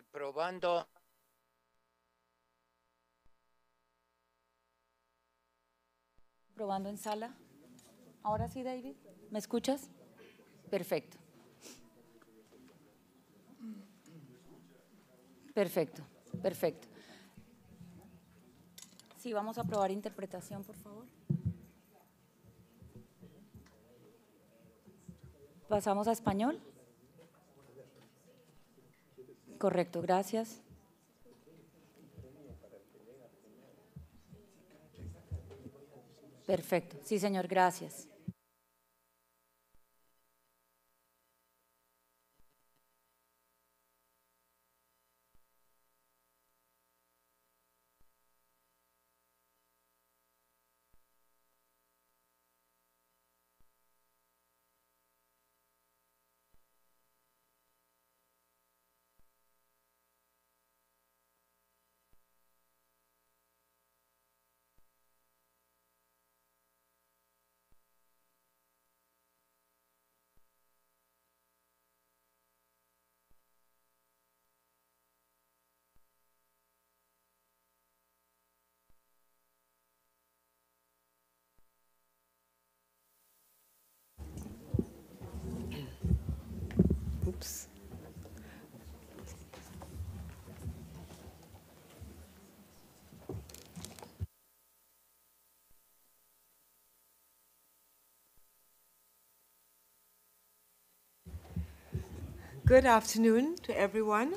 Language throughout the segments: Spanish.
Eh, probando. Probando en sala. Ahora sí, David. ¿Me escuchas? Perfecto. Perfecto, perfecto. Sí, vamos a probar interpretación, por favor. Pasamos a español. Correcto, gracias. Perfecto. Sí, señor, gracias. Good afternoon to everyone.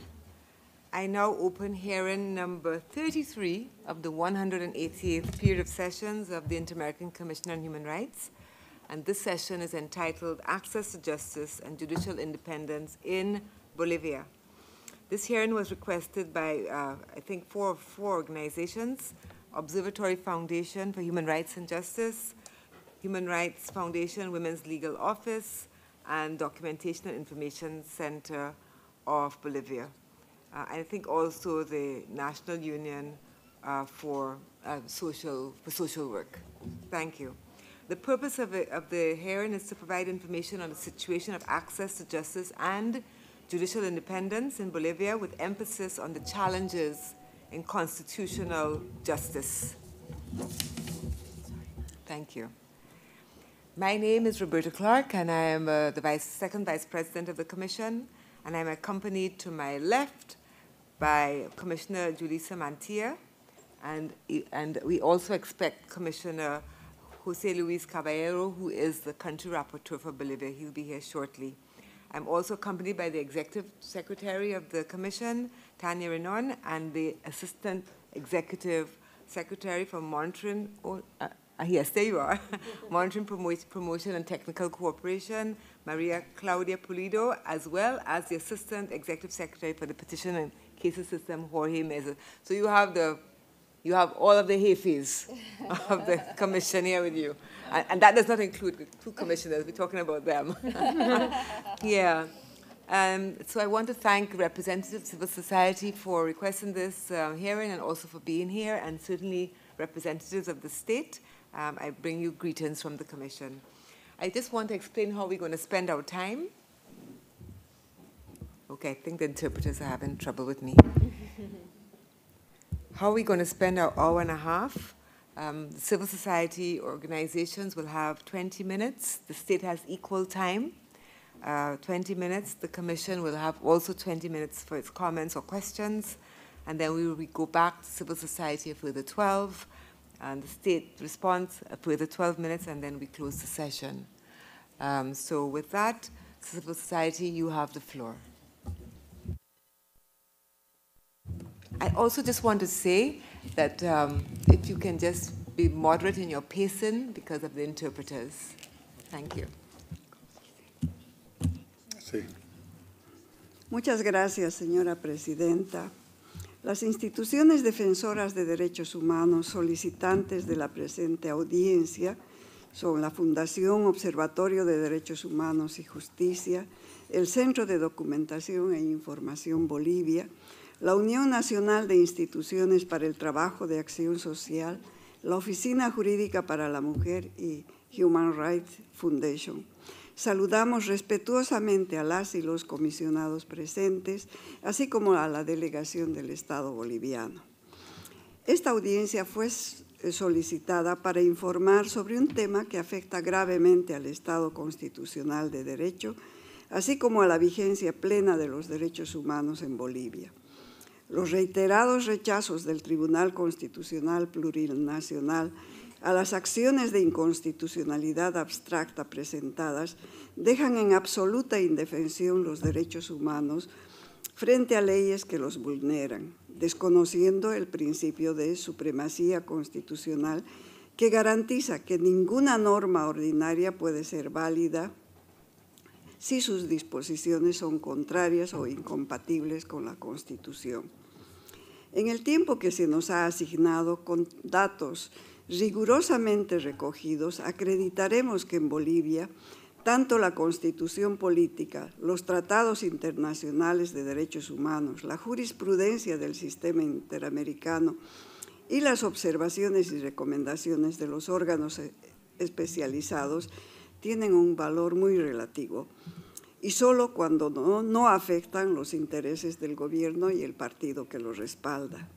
I now open hearing number 33 of the 188th period of sessions of the Inter-American Commission on Human Rights. And this session is entitled Access to Justice and Judicial Independence in Bolivia. This hearing was requested by, uh, I think, four, four organizations, Observatory Foundation for Human Rights and Justice, Human Rights Foundation Women's Legal Office, and Documentation and Information Center of Bolivia. Uh, I think also the National Union uh, for, uh, social, for Social Work. Thank you. The purpose of, it, of the hearing is to provide information on the situation of access to justice and judicial independence in Bolivia with emphasis on the challenges in constitutional justice. Thank you. My name is Roberta Clark, and I am uh, the vice, second vice president of the commission, and I'm accompanied to my left by Commissioner Julissa Mantia, and, and we also expect Commissioner Jose Luis Caballero, who is the country rapporteur for Bolivia. He'll be here shortly. I'm also accompanied by the Executive Secretary of the Commission, Tanya Renon, and the Assistant Executive Secretary for Monitoring uh, Ah, yes, there you are. Monitoring Promote, Promotion and Technical Cooperation, Maria Claudia Pulido, as well as the Assistant Executive Secretary for the Petition and Cases System, Jorge Meza. So you have the you have all of the heifers of the commission here with you. And, and, that does not include the two commissioners, we're talking about them. yeah. Um, so I want to thank representatives of civil society for requesting this uh, hearing and also for being here, and certainly representatives of the state. Um, I bring you greetings from the Commission. I just want to explain how we're going to spend our time. Okay, I think the interpreters are having trouble with me. how are we going to spend our hour and a half? Um, civil society organizations will have 20 minutes. The state has equal time, uh, 20 minutes. The commission will have also 20 minutes for its comments or questions. And then we will go back to civil society for the 12 and the state responds for the 12 minutes, and then we close the session. Um, so with that, civil society, you have the floor. I also just want to say that um, if you can just be moderate in your pacing because of the interpreters. Thank you. Muchas gracias, señora presidenta. Las instituciones defensoras de derechos humanos solicitantes de la presente audiencia son la Fundación Observatorio de Derechos Humanos y Justicia, el Centro de Documentación e Información Bolivia, la Unión Nacional de Instituciones para el Trabajo de Acción Social, la Oficina Jurídica para la Mujer y Human Rights Foundation. Saludamos respetuosamente a las y los comisionados presentes, así como a la delegación del Estado boliviano. Esta audiencia fue solicitada para informar sobre un tema que afecta gravemente al Estado constitucional de derecho, así como a la vigencia plena de los derechos humanos en Bolivia. Los reiterados rechazos del Tribunal Constitucional Plurinacional a las acciones de inconstitucionalidad abstracta presentadas dejan en absoluta indefensión los derechos humanos frente a leyes que los vulneran, desconociendo el principio de supremacía constitucional que garantiza que ninguna norma ordinaria puede ser válida si sus disposiciones son contrarias o incompatibles con la Constitución. En el tiempo que se nos ha asignado con datos rigurosamente recogidos, acreditaremos que en Bolivia tanto la constitución política, los tratados internacionales de derechos humanos, la jurisprudencia del sistema interamericano y las observaciones y recomendaciones de los órganos e-, especializados tienen un valor muy relativo y solo cuando no, afectan los intereses del gobierno y el partido que lo respalda.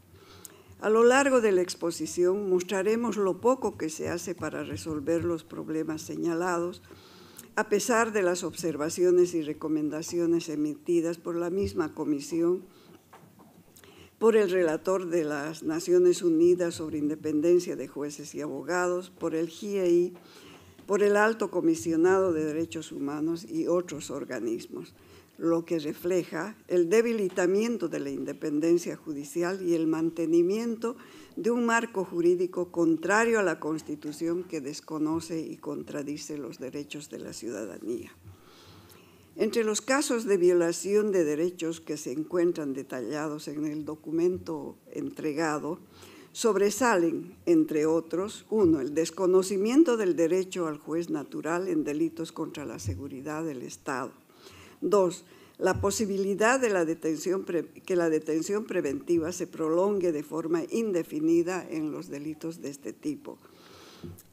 A lo largo de la exposición mostraremos lo poco que se hace para resolver los problemas señalados, a pesar de las observaciones y recomendaciones emitidas por la misma comisión, por el relator de las Naciones Unidas sobre Independencia de Jueces y Abogados, por el GIEI, por el Alto Comisionado de Derechos Humanos y otros organismos lo que refleja el debilitamiento de la independencia judicial y el mantenimiento de un marco jurídico contrario a la Constitución que desconoce y contradice los derechos de la ciudadanía. Entre los casos de violación de derechos que se encuentran detallados en el documento entregado, sobresalen, entre otros, uno, el desconocimiento del derecho al juez natural en delitos contra la seguridad del Estado, Dos, la posibilidad de que la detención preventiva se prolongue de forma indefinida en los delitos de este tipo.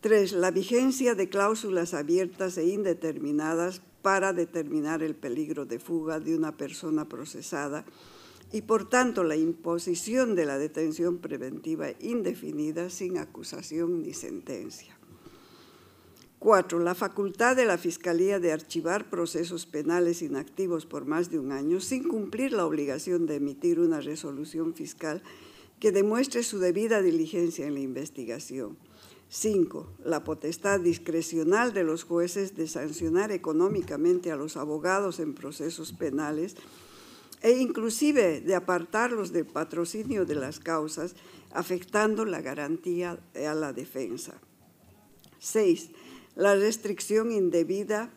Tres, la vigencia de cláusulas abiertas e indeterminadas para determinar el peligro de fuga de una persona procesada y por tanto la imposición de la detención preventiva indefinida sin acusación ni sentencia. Cuatro, la facultad de la Fiscalía de archivar procesos penales inactivos por más de un año sin cumplir la obligación de emitir una resolución fiscal que demuestre su debida diligencia en la investigación. Cinco, la potestad discrecional de los jueces de sancionar económicamente a los abogados en procesos penales e inclusive de apartarlos del patrocinio de las causas, afectando la garantía a la defensa. Seis, la restricción indebida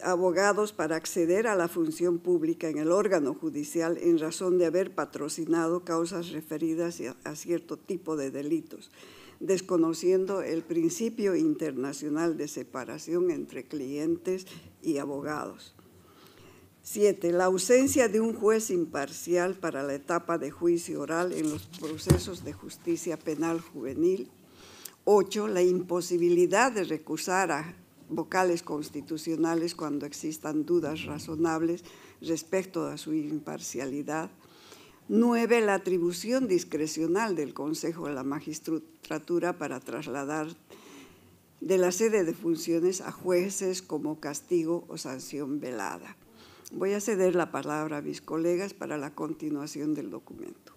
abogados para acceder a la función pública en el órgano judicial en razón de haber patrocinado causas referidas a cierto tipo de delitos, desconociendo el principio internacional de separación entre clientes y abogados. 7. La ausencia de un juez imparcial para la etapa de juicio oral en los procesos de justicia penal juvenil 8. La imposibilidad de recusar a vocales constitucionales cuando existan dudas razonables respecto a su imparcialidad. 9. La atribución discrecional del Consejo de la Magistratura para trasladar de la sede de funciones a jueces como castigo o sanción velada. Voy a ceder la palabra a mis colegas para la continuación del documento.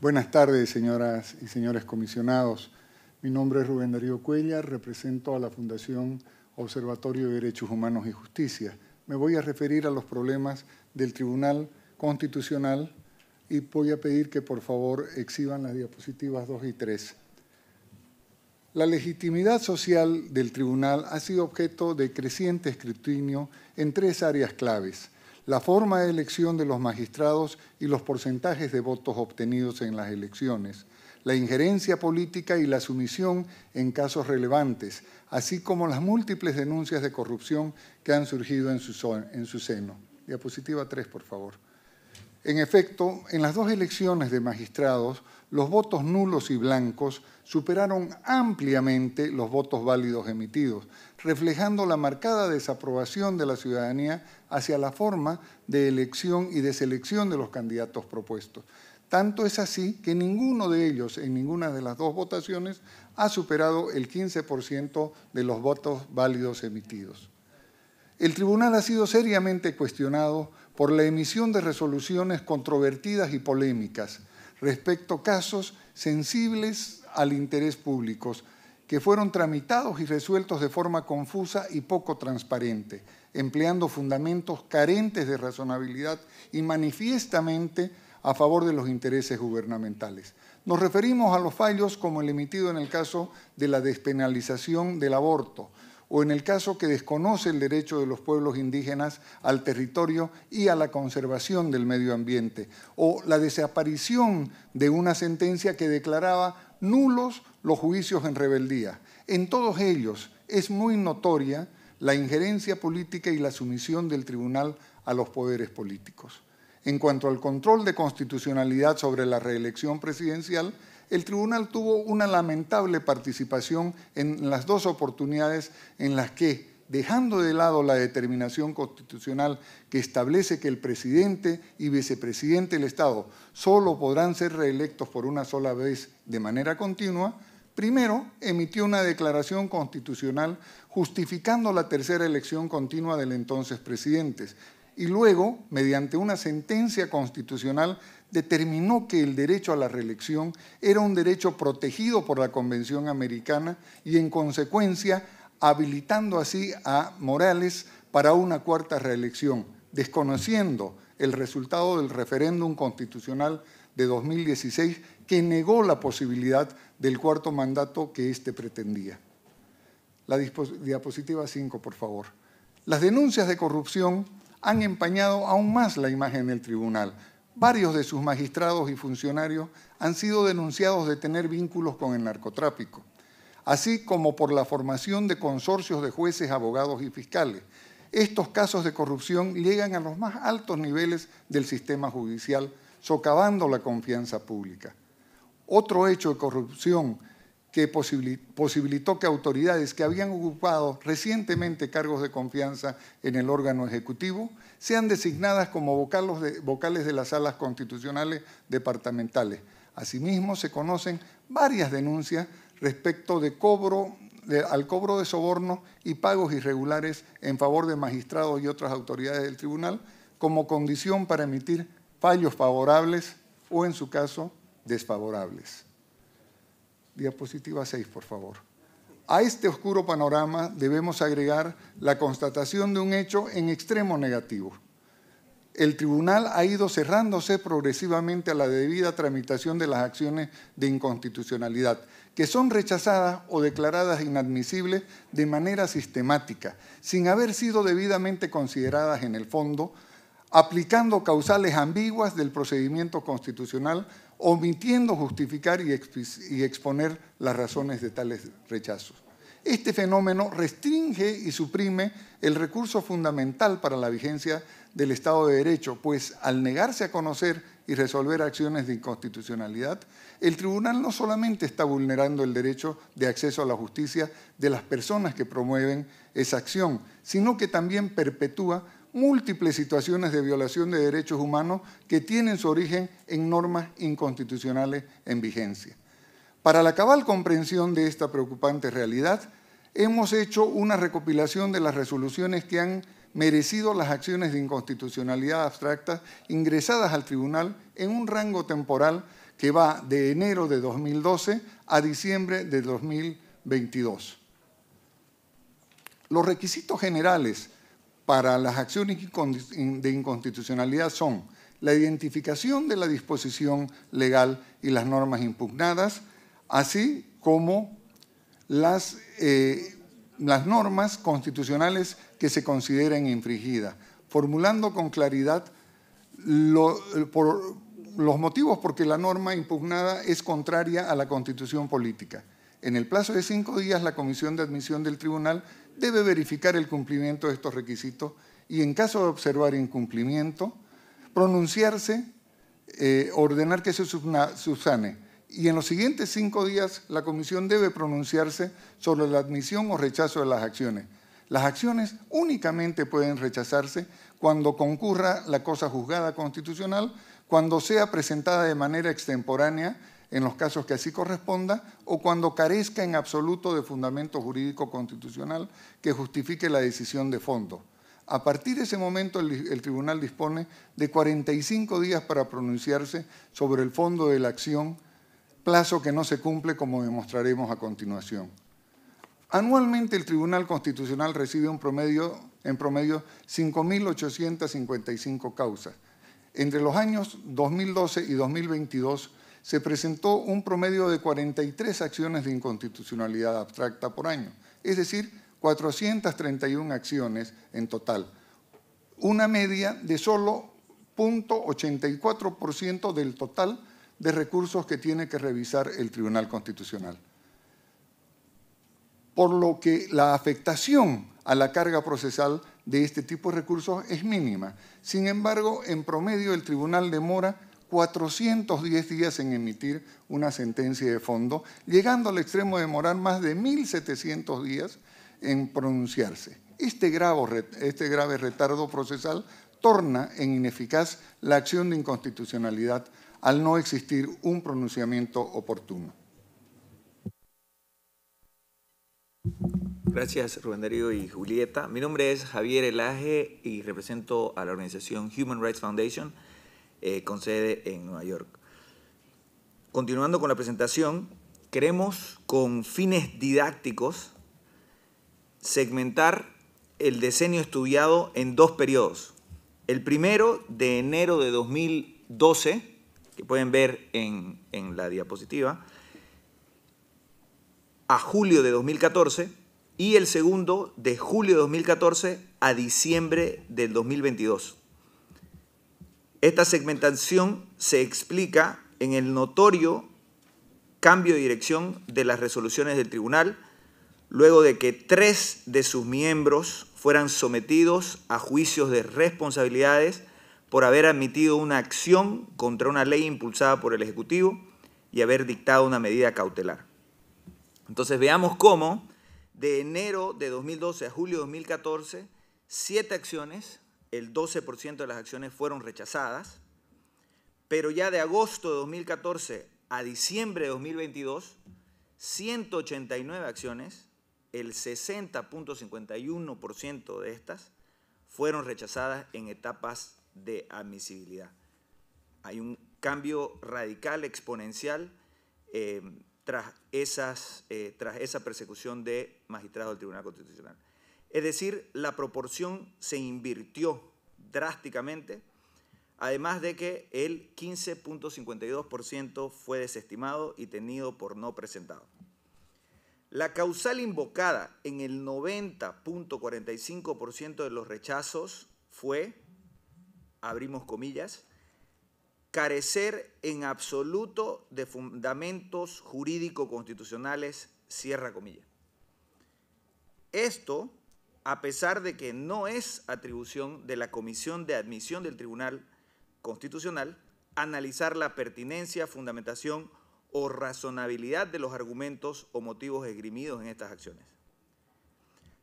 Buenas tardes, señoras y señores comisionados. Mi nombre es Rubén Darío Cuellar, represento a la Fundación Observatorio de Derechos Humanos y Justicia. Me voy a referir a los problemas del Tribunal Constitucional y voy a pedir que por favor exhiban las diapositivas 2 y 3. La legitimidad social del tribunal ha sido objeto de creciente escrutinio en tres áreas claves la forma de elección de los magistrados y los porcentajes de votos obtenidos en las elecciones, la injerencia política y la sumisión en casos relevantes, así como las múltiples denuncias de corrupción que han surgido en su, en su seno. Diapositiva 3, por favor. En efecto, en las dos elecciones de magistrados, los votos nulos y blancos superaron ampliamente los votos válidos emitidos, reflejando la marcada desaprobación de la ciudadanía hacia la forma de elección y de selección de los candidatos propuestos. Tanto es así que ninguno de ellos en ninguna de las dos votaciones ha superado el 15% de los votos válidos emitidos. El tribunal ha sido seriamente cuestionado por la emisión de resoluciones controvertidas y polémicas respecto a casos sensibles al interés público que fueron tramitados y resueltos de forma confusa y poco transparente empleando fundamentos carentes de razonabilidad y manifiestamente a favor de los intereses gubernamentales. Nos referimos a los fallos como el emitido en el caso de la despenalización del aborto o en el caso que desconoce el derecho de los pueblos indígenas al territorio y a la conservación del medio ambiente, o la desaparición de una sentencia que declaraba nulos los juicios en rebeldía. En todos ellos es muy notoria la injerencia política y la sumisión del tribunal a los poderes políticos. En cuanto al control de constitucionalidad sobre la reelección presidencial, el tribunal tuvo una lamentable participación en las dos oportunidades en las que, dejando de lado la determinación constitucional que establece que el presidente y vicepresidente del Estado solo podrán ser reelectos por una sola vez de manera continua, primero emitió una declaración constitucional justificando la tercera elección continua del entonces presidente. Y luego, mediante una sentencia constitucional, determinó que el derecho a la reelección era un derecho protegido por la Convención Americana y, en consecuencia, habilitando así a Morales para una cuarta reelección, desconociendo el resultado del referéndum constitucional de 2016 que negó la posibilidad del cuarto mandato que éste pretendía. La diapositiva 5, por favor. Las denuncias de corrupción han empañado aún más la imagen del tribunal. Varios de sus magistrados y funcionarios han sido denunciados de tener vínculos con el narcotráfico, así como por la formación de consorcios de jueces, abogados y fiscales. Estos casos de corrupción llegan a los más altos niveles del sistema judicial, socavando la confianza pública. Otro hecho de corrupción que posibilitó que autoridades que habían ocupado recientemente cargos de confianza en el órgano ejecutivo sean designadas como vocales de las salas constitucionales departamentales. Asimismo, se conocen varias denuncias respecto de cobro al cobro de sobornos y pagos irregulares en favor de magistrados y otras autoridades del tribunal como condición para emitir fallos favorables o, en su caso, desfavorables. Diapositiva 6, por favor. A este oscuro panorama debemos agregar la constatación de un hecho en extremo negativo. El tribunal ha ido cerrándose progresivamente a la debida tramitación de las acciones de inconstitucionalidad, que son rechazadas o declaradas inadmisibles de manera sistemática, sin haber sido debidamente consideradas en el fondo, aplicando causales ambiguas del procedimiento constitucional omitiendo justificar y, exponer las razones de tales rechazos. Este fenómeno restringe y suprime el recurso fundamental para la vigencia del Estado de Derecho, pues al negarse a conocer y resolver acciones de inconstitucionalidad, el tribunal no solamente está vulnerando el derecho de acceso a la justicia de las personas que promueven esa acción, sino que también perpetúa múltiples situaciones de violación de derechos humanos que tienen su origen en normas inconstitucionales en vigencia. Para la cabal comprensión de esta preocupante realidad, hemos hecho una recopilación de las resoluciones que han merecido las acciones de inconstitucionalidad abstracta ingresadas al tribunal en un rango temporal que va de enero de 2012 a diciembre de 2022. Los requisitos generales para las acciones de inconstitucionalidad son la identificación de la disposición legal y las normas impugnadas, así como las, eh, las normas constitucionales que se consideren infringidas, formulando con claridad eh, los motivos por que la norma impugnada es contraria a la constitución política. En el plazo de cinco días, la Comisión de Admisión del Tribunal debe verificar el cumplimiento de estos requisitos y en caso de observar incumplimiento, pronunciarse, eh, ordenar que se subsane. Y en los siguientes cinco días la comisión debe pronunciarse sobre la admisión o rechazo de las acciones. Las acciones únicamente pueden rechazarse cuando concurra la cosa juzgada constitucional, cuando sea presentada de manera extemporánea en los casos que así corresponda o cuando carezca en absoluto de fundamento jurídico constitucional que justifique la decisión de fondo. A partir de ese momento el, tribunal dispone de 45 días para pronunciarse sobre el fondo de la acción, plazo que no se cumple como demostraremos a continuación. Anualmente el Tribunal Constitucional recibe un promedio, en promedio 5.855 causas. Entre los años 2012 y 2022 se presentó un promedio de 43 acciones de inconstitucionalidad abstracta por año, es decir, 431 acciones en total, una media de solo 0.84% del total de recursos que tiene que revisar el Tribunal Constitucional. Por lo que la afectación a la carga procesal de este tipo de recursos es mínima. Sin embargo, en promedio el tribunal demora 410 días en emitir una sentencia de fondo, llegando al extremo de demorar más de 1.700 días en pronunciarse. Este grave, este grave retardo procesal torna en ineficaz la acción de inconstitucionalidad al no existir un pronunciamiento oportuno. Gracias Rubén Darío y Julieta. Mi nombre es Javier Elaje y represento a la organización Human Rights Foundation. Eh, con sede en Nueva York. Continuando con la presentación, queremos con fines didácticos segmentar el diseño estudiado en dos periodos. El primero de enero de 2012, que pueden ver en, en la diapositiva, a julio de 2014 y el segundo de julio de 2014 a diciembre del 2022. Esta segmentación se explica en el notorio cambio de dirección de las resoluciones del tribunal, luego de que tres de sus miembros fueran sometidos a juicios de responsabilidades por haber admitido una acción contra una ley impulsada por el Ejecutivo y haber dictado una medida cautelar. Entonces veamos cómo de enero de 2012 a julio de 2014, siete acciones el 12% de las acciones fueron rechazadas, pero ya de agosto de 2014 a diciembre de 2022, 189 acciones, el 60.51% de estas fueron rechazadas en etapas de admisibilidad. Hay un cambio radical, exponencial, eh, eh, tras esa persecución de magistrados del Tribunal Constitucional. Es decir, la proporción se invirtió drásticamente, además de que el 15.52% fue desestimado y tenido por no presentado. La causal invocada en el 90.45% de los rechazos fue, abrimos comillas, carecer en absoluto de fundamentos jurídico-constitucionales, cierra comillas. Esto a pesar de que no es atribución de la Comisión de Admisión del Tribunal Constitucional analizar la pertinencia, fundamentación o razonabilidad de los argumentos o motivos esgrimidos en estas acciones.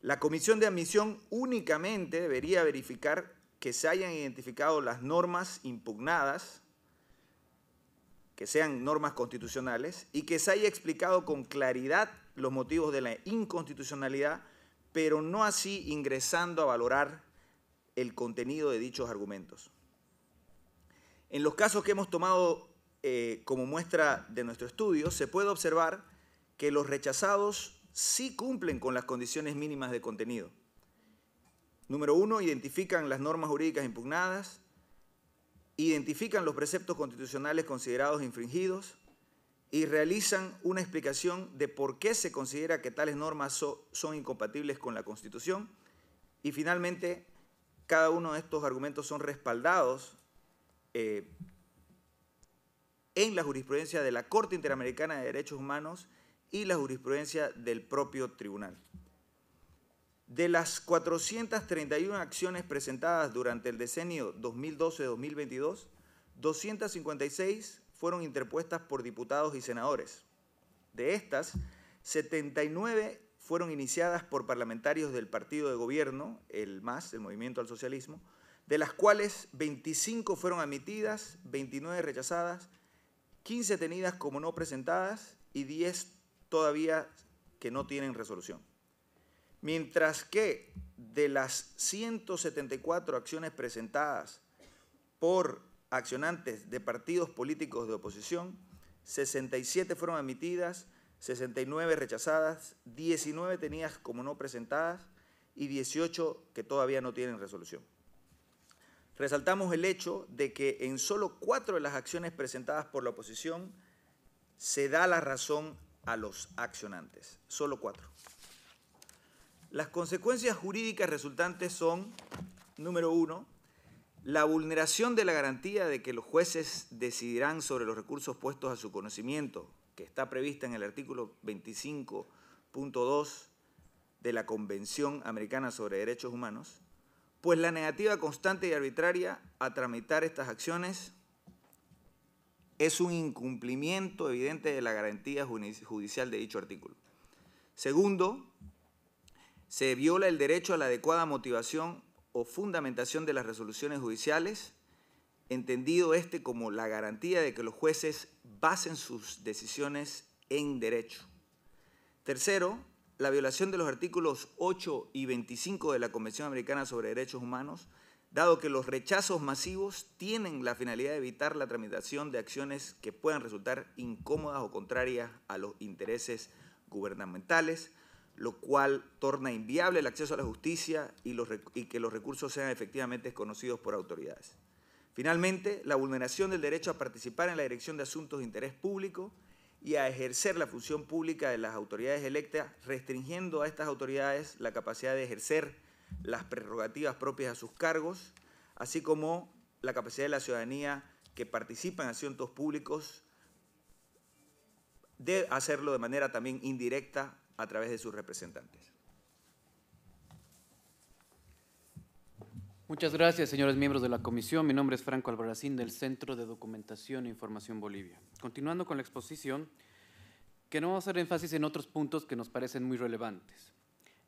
La Comisión de Admisión únicamente debería verificar que se hayan identificado las normas impugnadas, que sean normas constitucionales, y que se haya explicado con claridad los motivos de la inconstitucionalidad pero no así ingresando a valorar el contenido de dichos argumentos. En los casos que hemos tomado eh, como muestra de nuestro estudio, se puede observar que los rechazados sí cumplen con las condiciones mínimas de contenido. Número uno, identifican las normas jurídicas impugnadas, identifican los preceptos constitucionales considerados infringidos, y realizan una explicación de por qué se considera que tales normas son incompatibles con la Constitución. Y finalmente, cada uno de estos argumentos son respaldados eh, en la jurisprudencia de la Corte Interamericana de Derechos Humanos y la jurisprudencia del propio tribunal. De las 431 acciones presentadas durante el decenio 2012-2022, 256 fueron interpuestas por diputados y senadores. De estas, 79 fueron iniciadas por parlamentarios del partido de gobierno, el MAS, el Movimiento al Socialismo, de las cuales 25 fueron admitidas, 29 rechazadas, 15 tenidas como no presentadas y 10 todavía que no tienen resolución. Mientras que de las 174 acciones presentadas por accionantes de partidos políticos de oposición, 67 fueron admitidas, 69 rechazadas, 19 tenidas como no presentadas y 18 que todavía no tienen resolución. Resaltamos el hecho de que en solo cuatro de las acciones presentadas por la oposición se da la razón a los accionantes, solo cuatro. Las consecuencias jurídicas resultantes son, número uno, la vulneración de la garantía de que los jueces decidirán sobre los recursos puestos a su conocimiento, que está prevista en el artículo 25.2 de la Convención Americana sobre Derechos Humanos, pues la negativa constante y arbitraria a tramitar estas acciones es un incumplimiento evidente de la garantía judicial de dicho artículo. Segundo, se viola el derecho a la adecuada motivación o fundamentación de las resoluciones judiciales, entendido este como la garantía de que los jueces basen sus decisiones en derecho. Tercero, la violación de los artículos 8 y 25 de la Convención Americana sobre Derechos Humanos, dado que los rechazos masivos tienen la finalidad de evitar la tramitación de acciones que puedan resultar incómodas o contrarias a los intereses gubernamentales lo cual torna inviable el acceso a la justicia y, que los recursos sean efectivamente conocidos por autoridades. Finalmente, la vulneración del derecho a participar en la dirección de asuntos de interés público y a ejercer la función pública de las autoridades electas, restringiendo a estas autoridades la capacidad de ejercer las prerrogativas propias a sus cargos, así como la capacidad de la ciudadanía que participa en asuntos públicos de hacerlo de manera también indirecta a través de sus representantes. Muchas gracias, señores miembros de la comisión. Mi nombre es Franco Albarracín del Centro de Documentación e Información Bolivia. Continuando con la exposición, a hacer énfasis en otros puntos que nos parecen muy relevantes.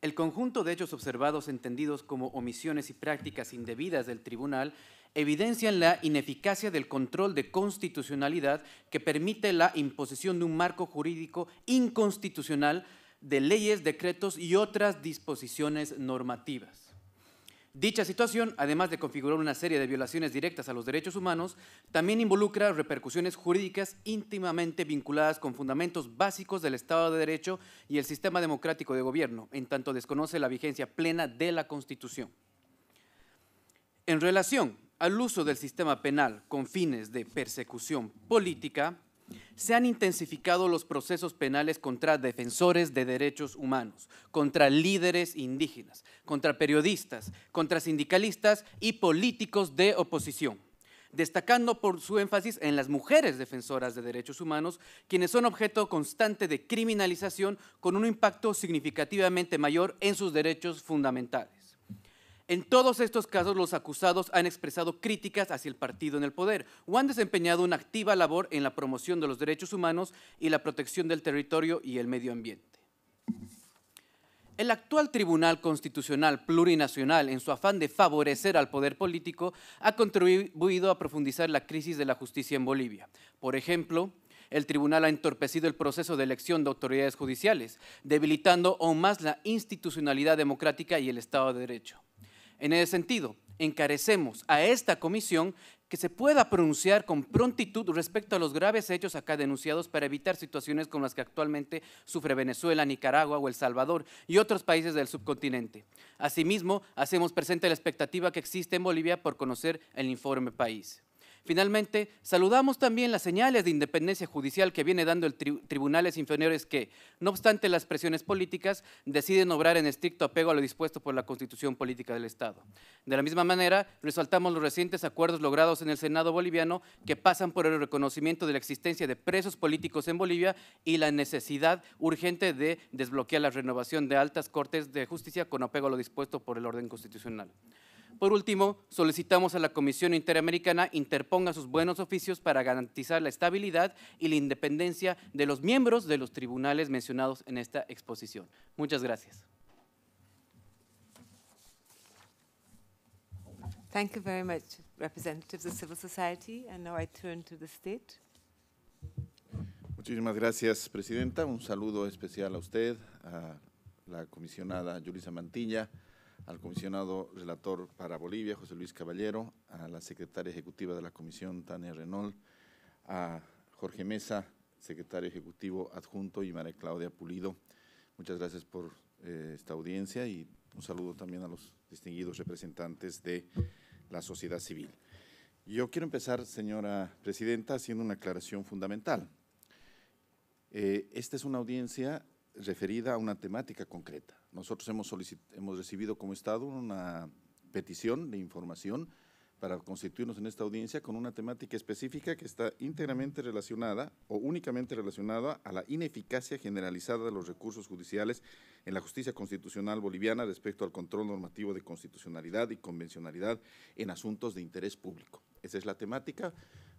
El conjunto de hechos observados entendidos como omisiones y prácticas indebidas del tribunal evidencian la ineficacia del control de constitucionalidad que permite la imposición de un marco jurídico inconstitucional de leyes, decretos y otras disposiciones normativas. Dicha situación, además de configurar una serie de violaciones directas a los derechos humanos, también involucra repercusiones jurídicas íntimamente vinculadas con fundamentos básicos del Estado de Derecho y el sistema democrático de gobierno, en tanto desconoce la vigencia plena de la Constitución. En relación al uso del sistema penal con fines de persecución política, se han intensificado los procesos penales contra defensores de derechos humanos, contra líderes indígenas, contra periodistas, contra sindicalistas y políticos de oposición, destacando por su énfasis en las mujeres defensoras de derechos humanos, quienes son objeto constante de criminalización con un impacto significativamente mayor en sus derechos fundamentales. En todos estos casos, los acusados han expresado críticas hacia el partido en el poder o han desempeñado una activa labor en la promoción de los derechos humanos y la protección del territorio y el medio ambiente. El actual Tribunal Constitucional Plurinacional, en su afán de favorecer al poder político, ha contribuido a profundizar la crisis de la justicia en Bolivia. Por ejemplo, el tribunal ha entorpecido el proceso de elección de autoridades judiciales, debilitando aún más la institucionalidad democrática y el Estado de Derecho. En ese sentido, encarecemos a esta comisión que se pueda pronunciar con prontitud respecto a los graves hechos acá denunciados para evitar situaciones como las que actualmente sufre Venezuela, Nicaragua o El Salvador y otros países del subcontinente. Asimismo, hacemos presente la expectativa que existe en Bolivia por conocer el informe país. Finalmente, saludamos también las señales de independencia judicial que viene dando el tribunales inferiores que, no obstante las presiones políticas, deciden obrar en estricto apego a lo dispuesto por la Constitución Política del Estado. De la misma manera, resaltamos los recientes acuerdos logrados en el Senado boliviano que pasan por el reconocimiento de la existencia de presos políticos en Bolivia y la necesidad urgente de desbloquear la renovación de altas cortes de justicia con apego a lo dispuesto por el orden constitucional. Por último, solicitamos a la Comisión Interamericana interponga sus buenos oficios para garantizar la estabilidad y la independencia de los miembros de los tribunales mencionados en esta exposición. Muchas gracias. Thank you very much, representatives of civil society. And now turn to the state. Muchísimas gracias, Presidenta. Un saludo especial a usted, a la comisionada Yulisa Mantilla, al comisionado relator para Bolivia, José Luis Caballero, a la secretaria ejecutiva de la comisión, Tania Renol, a Jorge Mesa, secretario ejecutivo adjunto, y María Claudia Pulido. Muchas gracias por eh, esta audiencia y un saludo también a los distinguidos representantes de la sociedad civil. Yo quiero empezar, señora presidenta, haciendo una aclaración fundamental. Eh, esta es una audiencia referida a una temática concreta. Nosotros hemos, recibido como Estado una petición de información para constituirnos en esta audiencia con una temática específica que está íntegramente relacionada o únicamente relacionada a la ineficacia generalizada de los recursos judiciales en la justicia constitucional boliviana respecto al control normativo de constitucionalidad y convencionalidad en asuntos de interés público. Esa es la temática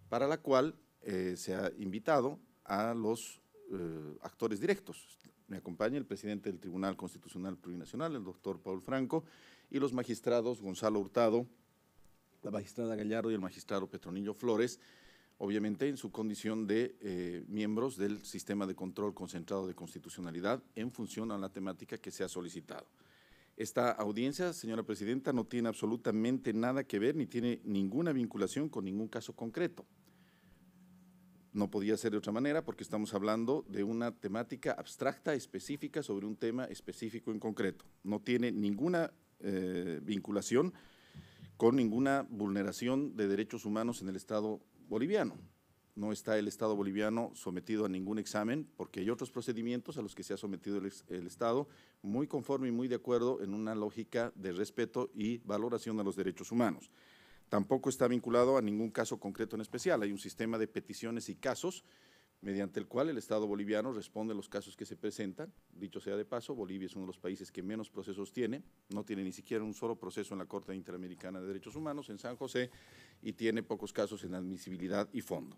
para la cual eh, se ha invitado a los eh, actores directos, me acompaña el presidente del Tribunal Constitucional Plurinacional, el doctor Paul Franco, y los magistrados Gonzalo Hurtado, la magistrada Gallardo y el magistrado Petronillo Flores, obviamente en su condición de eh, miembros del sistema de control concentrado de constitucionalidad en función a la temática que se ha solicitado. Esta audiencia, señora presidenta, no tiene absolutamente nada que ver ni tiene ninguna vinculación con ningún caso concreto no podía ser de otra manera porque estamos hablando de una temática abstracta, específica, sobre un tema específico en concreto. No tiene ninguna eh, vinculación con ninguna vulneración de derechos humanos en el Estado boliviano. No está el Estado boliviano sometido a ningún examen porque hay otros procedimientos a los que se ha sometido el, el Estado muy conforme y muy de acuerdo en una lógica de respeto y valoración a los derechos humanos. Tampoco está vinculado a ningún caso concreto en especial. Hay un sistema de peticiones y casos mediante el cual el Estado boliviano responde a los casos que se presentan. Dicho sea de paso, Bolivia es uno de los países que menos procesos tiene, no tiene ni siquiera un solo proceso en la Corte Interamericana de Derechos Humanos en San José y tiene pocos casos en admisibilidad y fondo.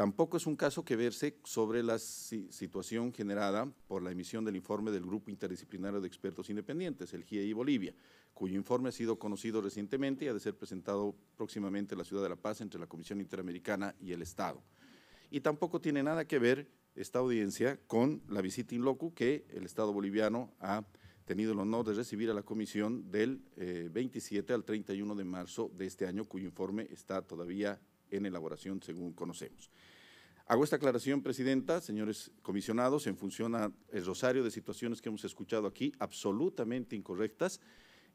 Tampoco es un caso que verse sobre la situación generada por la emisión del informe del Grupo Interdisciplinario de Expertos Independientes, el GIEI e Bolivia, cuyo informe ha sido conocido recientemente y ha de ser presentado próximamente en la Ciudad de La Paz entre la Comisión Interamericana y el Estado. Y tampoco tiene nada que ver esta audiencia con la visita in loco que el Estado boliviano ha tenido el honor de recibir a la comisión del 27 eh, al 31 de marzo de este año, cuyo informe está todavía en elaboración, según conocemos. Hago esta aclaración, Presidenta, señores comisionados, en función al rosario de situaciones que hemos escuchado aquí, absolutamente incorrectas.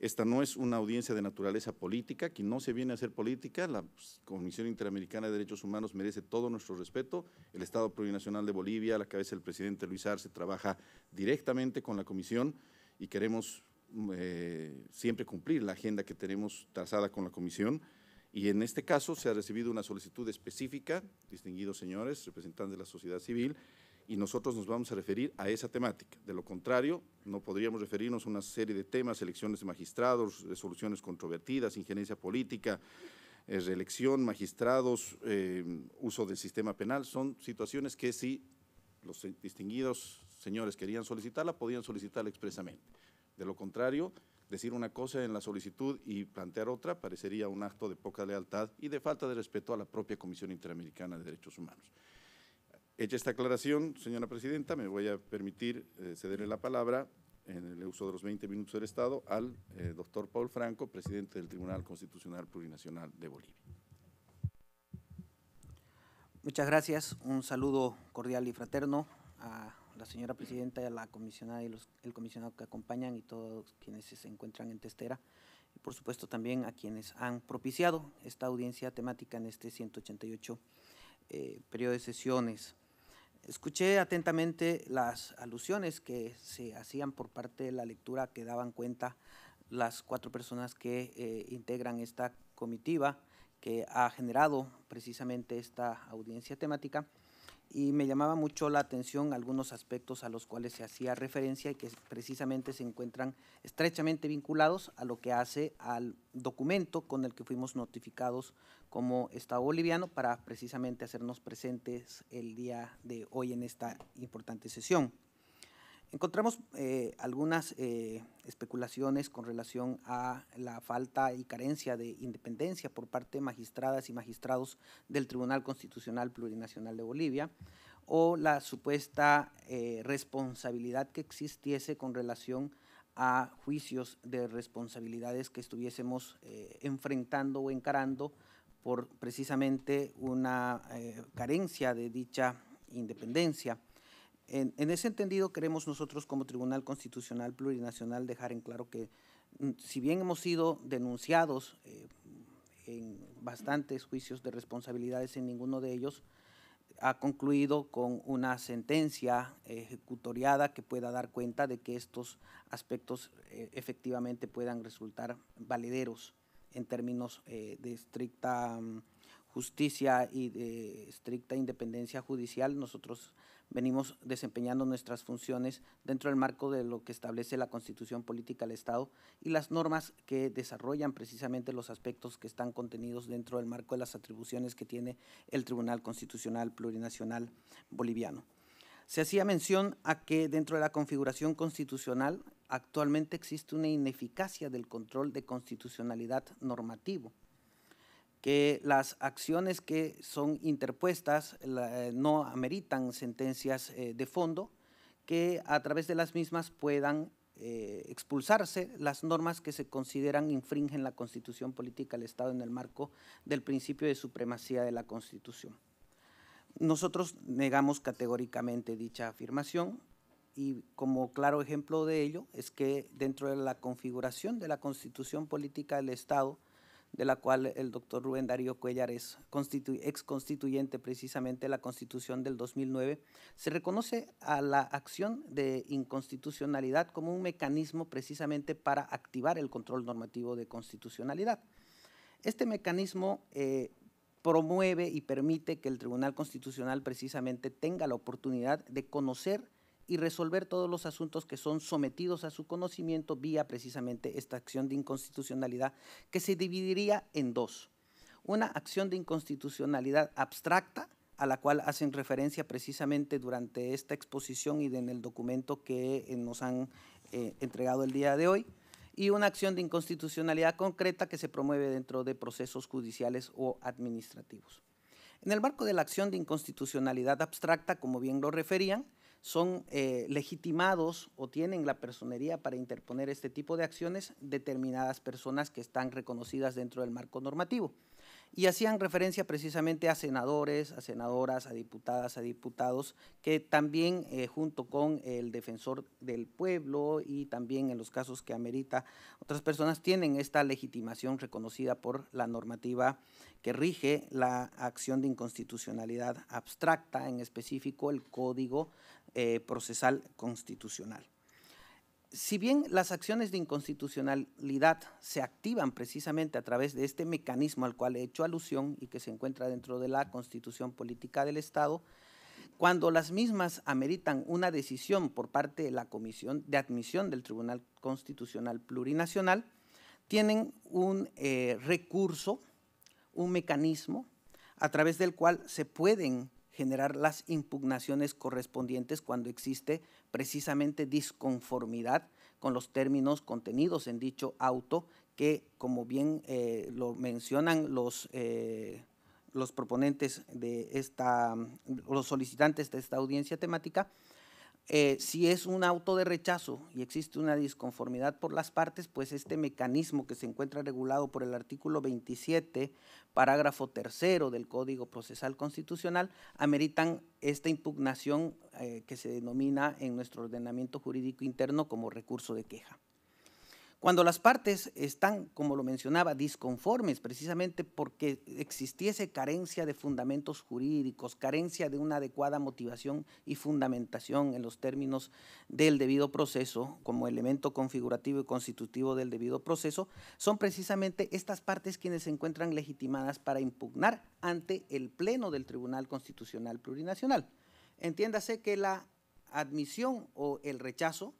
Esta no es una audiencia de naturaleza política, que no se viene a hacer política, la Comisión Interamericana de Derechos Humanos merece todo nuestro respeto, el Estado Plurinacional de Bolivia, a la cabeza del presidente Luis Arce, trabaja directamente con la Comisión y queremos eh, siempre cumplir la agenda que tenemos trazada con la Comisión. Y en este caso se ha recibido una solicitud específica, distinguidos señores, representantes de la sociedad civil, y nosotros nos vamos a referir a esa temática. De lo contrario, no podríamos referirnos a una serie de temas, elecciones de magistrados, resoluciones controvertidas, injerencia política, eh, reelección, magistrados, eh, uso del sistema penal. Son situaciones que si los distinguidos señores querían solicitarla, podían solicitarla expresamente. De lo contrario, decir una cosa en la solicitud y plantear otra parecería un acto de poca lealtad y de falta de respeto a la propia Comisión Interamericana de Derechos Humanos. Hecha esta aclaración, señora presidenta, me voy a permitir eh, cederle la palabra en el uso de los 20 minutos del Estado al eh, doctor Paul Franco, presidente del Tribunal Constitucional Plurinacional de Bolivia. Muchas gracias. Un saludo cordial y fraterno a la señora presidenta, la comisionada y el comisionado que acompañan y todos quienes se encuentran en Testera. Y por supuesto también a quienes han propiciado esta audiencia temática en este 188 eh, periodo de sesiones. Escuché atentamente las alusiones que se hacían por parte de la lectura que daban cuenta las cuatro personas que eh, integran esta comitiva que ha generado precisamente esta audiencia temática y me llamaba mucho la atención algunos aspectos a los cuales se hacía referencia y que precisamente se encuentran estrechamente vinculados a lo que hace al documento con el que fuimos notificados como Estado boliviano para precisamente hacernos presentes el día de hoy en esta importante sesión. Encontramos eh, algunas eh, especulaciones con relación a la falta y carencia de independencia por parte de magistradas y magistrados del Tribunal Constitucional Plurinacional de Bolivia o la supuesta eh, responsabilidad que existiese con relación a juicios de responsabilidades que estuviésemos enfrentando o encarando por precisamente una carencia de dicha independencia en, ese entendido queremos nosotros como Tribunal Constitucional Plurinacional dejar en claro que mm, si bien hemos sido denunciados eh, en bastantes juicios de responsabilidades, en ninguno de ellos ha concluido con una sentencia ejecutoriada que pueda dar cuenta de que estos aspectos eh, efectivamente puedan resultar valederos en términos eh, de estricta mm, justicia y de estricta independencia judicial. Nosotros venimos desempeñando nuestras funciones dentro del marco de lo que establece la Constitución Política del Estado y las normas que desarrollan precisamente los aspectos que están contenidos dentro del marco de las atribuciones que tiene el Tribunal Constitucional Plurinacional Boliviano. Se hacía mención a que dentro de la configuración constitucional actualmente existe una ineficacia del control de constitucionalidad normativo que las acciones que son interpuestas eh, no ameritan sentencias eh, de fondo, que a través de las mismas puedan eh, expulsarse las normas que se consideran infringen la constitución política del Estado en el marco del principio de supremacía de la constitución. Nosotros negamos categóricamente dicha afirmación y como claro ejemplo de ello es que dentro de la configuración de la constitución política del Estado, de la cual el doctor Rubén Darío Cuellar es ex constituyente precisamente la constitución del 2009, se reconoce a la acción de inconstitucionalidad como un mecanismo precisamente para activar el control normativo de constitucionalidad. Este mecanismo eh, promueve y permite que el Tribunal Constitucional precisamente tenga la oportunidad de conocer y resolver todos los asuntos que son sometidos a su conocimiento vía precisamente esta acción de inconstitucionalidad que se dividiría en dos. Una acción de inconstitucionalidad abstracta, a la cual hacen referencia precisamente durante esta exposición y en el documento que eh, nos han eh, entregado el día de hoy, y una acción de inconstitucionalidad concreta que se promueve dentro de procesos judiciales o administrativos. En el marco de la acción de inconstitucionalidad abstracta, como bien lo referían, son eh, legitimados o tienen la personería para interponer este tipo de acciones determinadas personas que están reconocidas dentro del marco normativo. Y hacían referencia precisamente a senadores, a senadoras, a diputadas, a diputados, que también eh, junto con el defensor del pueblo y también en los casos que amerita otras personas, tienen esta legitimación reconocida por la normativa que rige la acción de inconstitucionalidad abstracta, en específico el Código eh, Procesal Constitucional. Si bien las acciones de inconstitucionalidad se activan precisamente a través de este mecanismo al cual he hecho alusión y que se encuentra dentro de la Constitución Política del Estado, cuando las mismas ameritan una decisión por parte de la Comisión de Admisión del Tribunal Constitucional Plurinacional, tienen un eh, recurso un mecanismo a través del cual se pueden generar las impugnaciones correspondientes cuando existe precisamente disconformidad con los términos contenidos en dicho auto que, como bien eh, lo mencionan los, eh, los proponentes de esta, los solicitantes de esta audiencia temática, eh, si es un auto de rechazo y existe una disconformidad por las partes, pues este mecanismo que se encuentra regulado por el artículo 27, parágrafo tercero del Código Procesal Constitucional, ameritan esta impugnación eh, que se denomina en nuestro ordenamiento jurídico interno como recurso de queja. Cuando las partes están, como lo mencionaba, disconformes precisamente porque existiese carencia de fundamentos jurídicos, carencia de una adecuada motivación y fundamentación en los términos del debido proceso, como elemento configurativo y constitutivo del debido proceso, son precisamente estas partes quienes se encuentran legitimadas para impugnar ante el Pleno del Tribunal Constitucional Plurinacional. Entiéndase que la admisión o el rechazo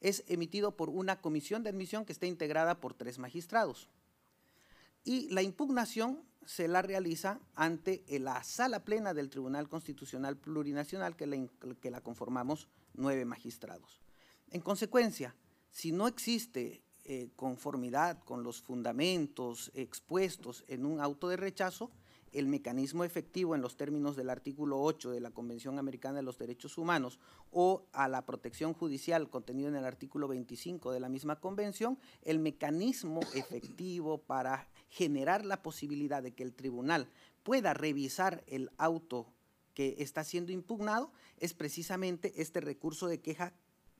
es emitido por una comisión de admisión que está integrada por tres magistrados. Y la impugnación se la realiza ante la sala plena del Tribunal Constitucional Plurinacional que la, conformamos nueve magistrados. En consecuencia, si no existe eh, conformidad con los fundamentos expuestos en un auto de rechazo, el mecanismo efectivo en los términos del artículo 8 de la Convención Americana de los Derechos Humanos o a la protección judicial contenida en el artículo 25 de la misma Convención, el mecanismo efectivo para generar la posibilidad de que el tribunal pueda revisar el auto que está siendo impugnado es precisamente este recurso de queja,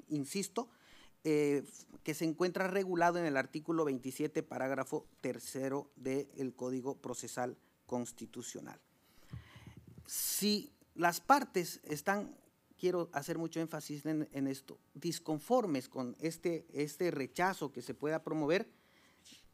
insisto, eh, que se encuentra regulado en el artículo 27, parágrafo tercero del Código Procesal constitucional. Si las partes están, quiero hacer mucho énfasis en, esto, disconformes con este, este rechazo que se pueda promover,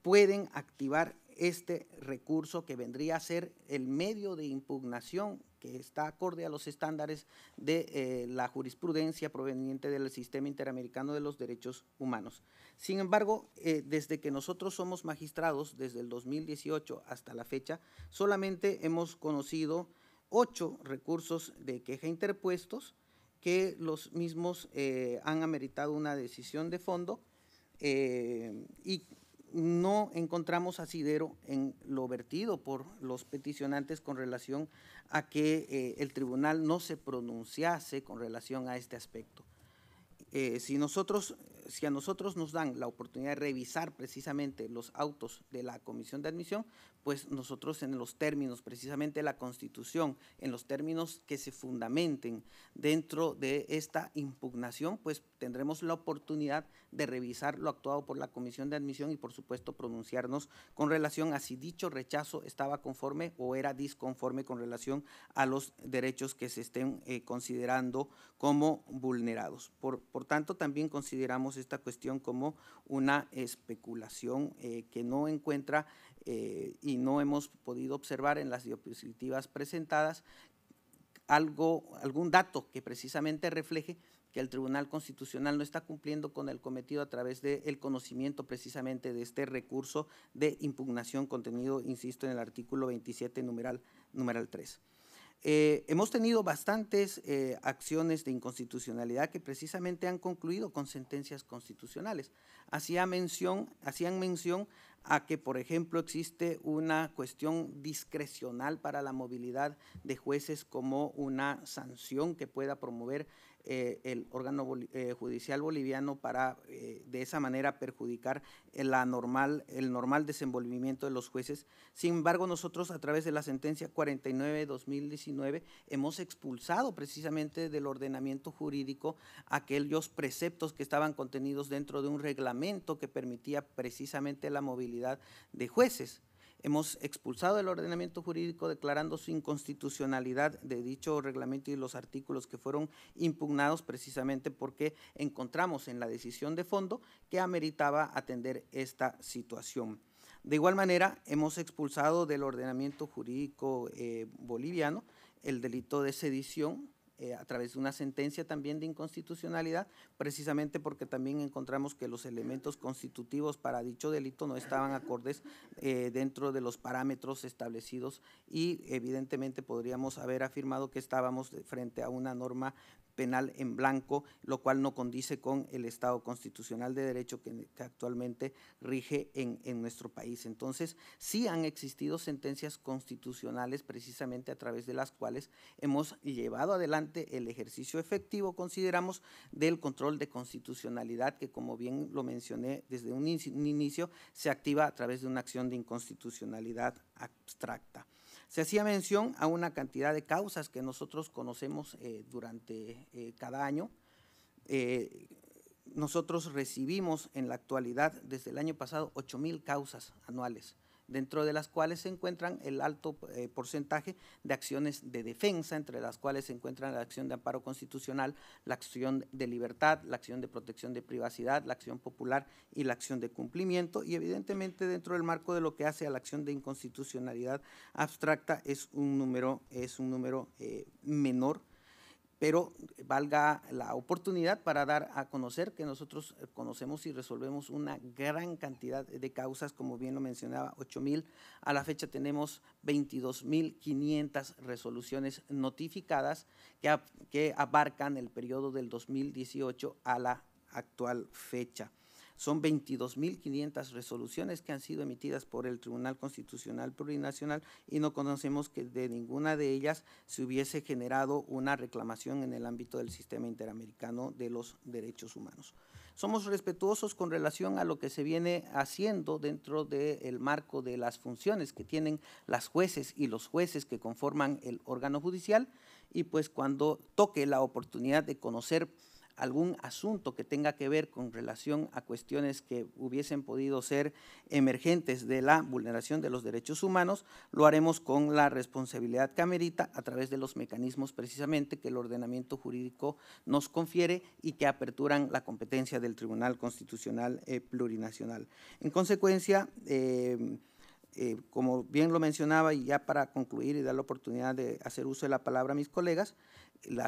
pueden activar este recurso que vendría a ser el medio de impugnación que está acorde a los estándares de eh, la jurisprudencia proveniente del sistema interamericano de los derechos humanos. Sin embargo, eh, desde que nosotros somos magistrados, desde el 2018 hasta la fecha, solamente hemos conocido ocho recursos de queja e interpuestos que los mismos eh, han ameritado una decisión de fondo y no encontramos asidero en lo vertido por los peticionantes con relación a que eh, el tribunal no se pronunciase con relación a este aspecto. Eh, si nosotros si a nosotros nos dan la oportunidad de revisar precisamente los autos de la Comisión de Admisión, pues nosotros en los términos precisamente la Constitución, en los términos que se fundamenten dentro de esta impugnación, pues tendremos la oportunidad de revisar lo actuado por la Comisión de Admisión y por supuesto pronunciarnos con relación a si dicho rechazo estaba conforme o era disconforme con relación a los derechos que se estén eh, considerando como vulnerados. por tanto, también consideramos esta cuestión como una especulación eh, que no encuentra eh, y no hemos podido observar en las diapositivas presentadas algo, algún dato que precisamente refleje que el Tribunal Constitucional no está cumpliendo con el cometido a través del conocimiento precisamente de este recurso de impugnación contenido, insisto, en el artículo 27, numeral, numeral 3. Eh, hemos tenido bastantes eh, acciones de inconstitucionalidad que precisamente han concluido con sentencias constitucionales. Hacía mención, hacían mención a que, por ejemplo, existe una cuestión discrecional para la movilidad de jueces como una sanción que pueda promover eh, el órgano eh, judicial boliviano para eh, de esa manera perjudicar la normal, el normal desenvolvimiento de los jueces. Sin embargo, nosotros a través de la sentencia 49-2019 hemos expulsado precisamente del ordenamiento jurídico aquellos preceptos que estaban contenidos dentro de un reglamento que permitía precisamente la movilidad de jueces. Hemos expulsado el ordenamiento jurídico declarando su inconstitucionalidad de dicho reglamento y los artículos que fueron impugnados precisamente porque encontramos en la decisión de fondo que ameritaba atender esta situación. De igual manera, hemos expulsado del ordenamiento jurídico eh, boliviano el delito de sedición, eh, a través de una sentencia también de inconstitucionalidad, precisamente porque también encontramos que los elementos constitutivos para dicho delito no estaban acordes eh, dentro de los parámetros establecidos y evidentemente podríamos haber afirmado que estábamos frente a una norma penal en blanco, lo cual no condice con el Estado constitucional de derecho que, actualmente rige en, en, nuestro país. Entonces, sí han existido sentencias constitucionales precisamente a través de las cuales hemos llevado adelante el ejercicio efectivo, consideramos, del control de constitucionalidad que, como bien lo mencioné desde un inicio, se activa a través de una acción de inconstitucionalidad abstracta. Se hacía mención a una cantidad de causas que nosotros conocemos eh, durante eh, cada año. Eh, nosotros recibimos en la actualidad, desde el año pasado, mil causas anuales dentro de las cuales se encuentran el alto eh, porcentaje de acciones de defensa, entre las cuales se encuentran la acción de amparo constitucional, la acción de libertad, la acción de protección de privacidad, la acción popular y la acción de cumplimiento. Y evidentemente dentro del marco de lo que hace a la acción de inconstitucionalidad abstracta es un número, es un número eh, menor pero valga la oportunidad para dar a conocer que nosotros eh, conocemos y resolvemos una gran cantidad de causas, como bien lo mencionaba, 8.000. A la fecha tenemos 22.500 resoluciones notificadas que, abarcan el periodo del 2018 a la actual fecha. Son 22.500 resoluciones que han sido emitidas por el Tribunal Constitucional Plurinacional y no conocemos que de ninguna de ellas se hubiese generado una reclamación en el ámbito del sistema interamericano de los derechos humanos. Somos respetuosos con relación a lo que se viene haciendo dentro del marco de las funciones que tienen las jueces y los jueces que conforman el órgano judicial y pues cuando toque la oportunidad de conocer algún asunto que tenga que ver con relación a cuestiones que hubiesen podido ser emergentes de la vulneración de los derechos humanos, lo haremos con la responsabilidad camerita a través de los mecanismos precisamente que el ordenamiento jurídico nos confiere y que aperturan la competencia del Tribunal Constitucional eh, Plurinacional. En consecuencia, eh, eh, como bien lo mencionaba y ya para concluir y dar la oportunidad de hacer uso de la palabra a mis colegas,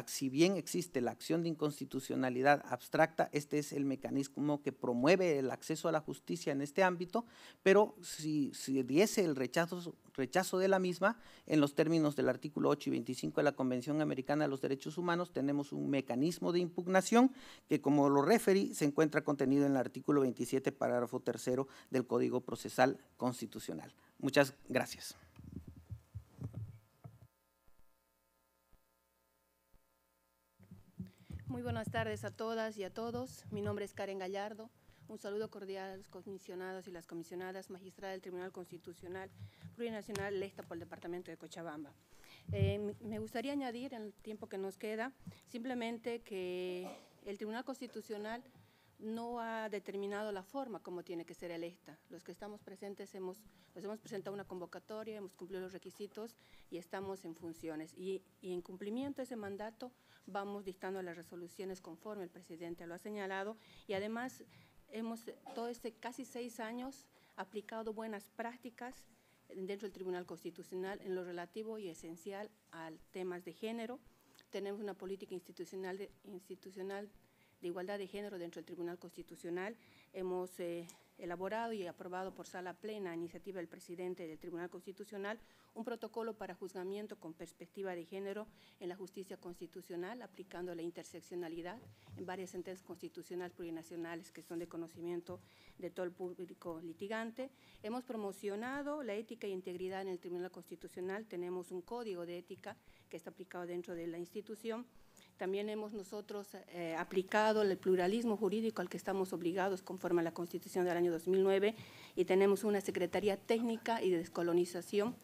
si bien existe la acción de inconstitucionalidad abstracta, este es el mecanismo que promueve el acceso a la justicia en este ámbito, pero si diese el rechazo, rechazo de la misma, en los términos del artículo 8 y 25 de la Convención Americana de los Derechos Humanos, tenemos un mecanismo de impugnación que, como lo referí, se encuentra contenido en el artículo 27, párrafo tercero del Código Procesal Constitucional. Muchas gracias. Muy buenas tardes a todas y a todos. Mi nombre es Karen Gallardo. Un saludo cordial a los comisionados y las comisionadas, magistrada del Tribunal Constitucional Plurinacional electa por el Departamento de Cochabamba. Eh, me gustaría añadir, en el tiempo que nos queda, simplemente que el Tribunal Constitucional no ha determinado la forma como tiene que ser electa. Los que estamos presentes hemos, nos pues hemos presentado una convocatoria, hemos cumplido los requisitos y estamos en funciones. Y, y en cumplimiento de ese mandato, vamos dictando las resoluciones conforme el presidente lo ha señalado y además hemos todo este casi seis años aplicado buenas prácticas dentro del Tribunal Constitucional en lo relativo y esencial a temas de género. Tenemos una política institucional de, igualdad de género dentro del Tribunal Constitucional. Hemos eh, elaborado y aprobado por sala plena a iniciativa del presidente del Tribunal Constitucional un protocolo para juzgamiento con perspectiva de género en la justicia constitucional, aplicando la interseccionalidad en varias sentencias constitucionales plurinacionales que son de conocimiento de todo el público litigante. Hemos promocionado la ética e integridad en el Tribunal Constitucional, tenemos un código de ética que está aplicado dentro de la institución. También hemos nosotros eh, aplicado el pluralismo jurídico al que estamos obligados conforme a la Constitución del año 2009 y tenemos una Secretaría Técnica y de Descolonización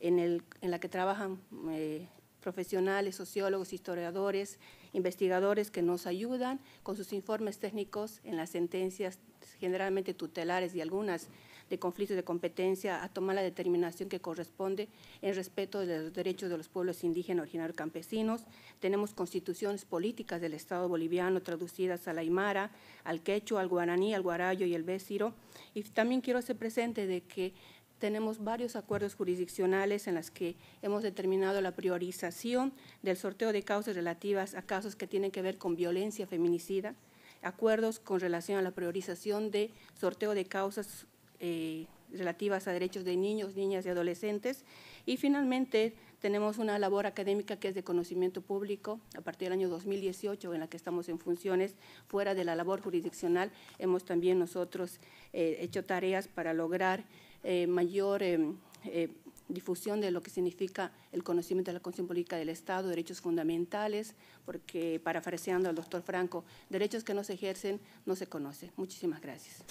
en, la que trabajan eh, profesionales, sociólogos, historiadores, investigadores que nos ayudan con sus informes técnicos en las sentencias generalmente tutelares y algunas de conflictos de competencia a tomar la determinación que corresponde en respeto de los derechos de los pueblos indígenas originarios campesinos. Tenemos constituciones políticas del Estado boliviano traducidas a la aymara, al quechua, al guaraní, al guarayo y el béciro. Y también quiero hacer presente de que tenemos varios acuerdos jurisdiccionales en los que hemos determinado la priorización del sorteo de causas relativas a casos que tienen que ver con violencia feminicida, acuerdos con relación a la priorización de sorteo de causas eh, relativas a derechos de niños, niñas y adolescentes. Y finalmente tenemos una labor académica que es de conocimiento público. A partir del año 2018, en la que estamos en funciones, fuera de la labor jurisdiccional, hemos también nosotros eh, hecho tareas para lograr eh, mayor difusión de lo que significa el conocimiento de la Constitución Política del Estado, derechos fundamentales, porque parafraseando al doctor Franco, derechos que no se ejercen no se conocen. Muchísimas gracias.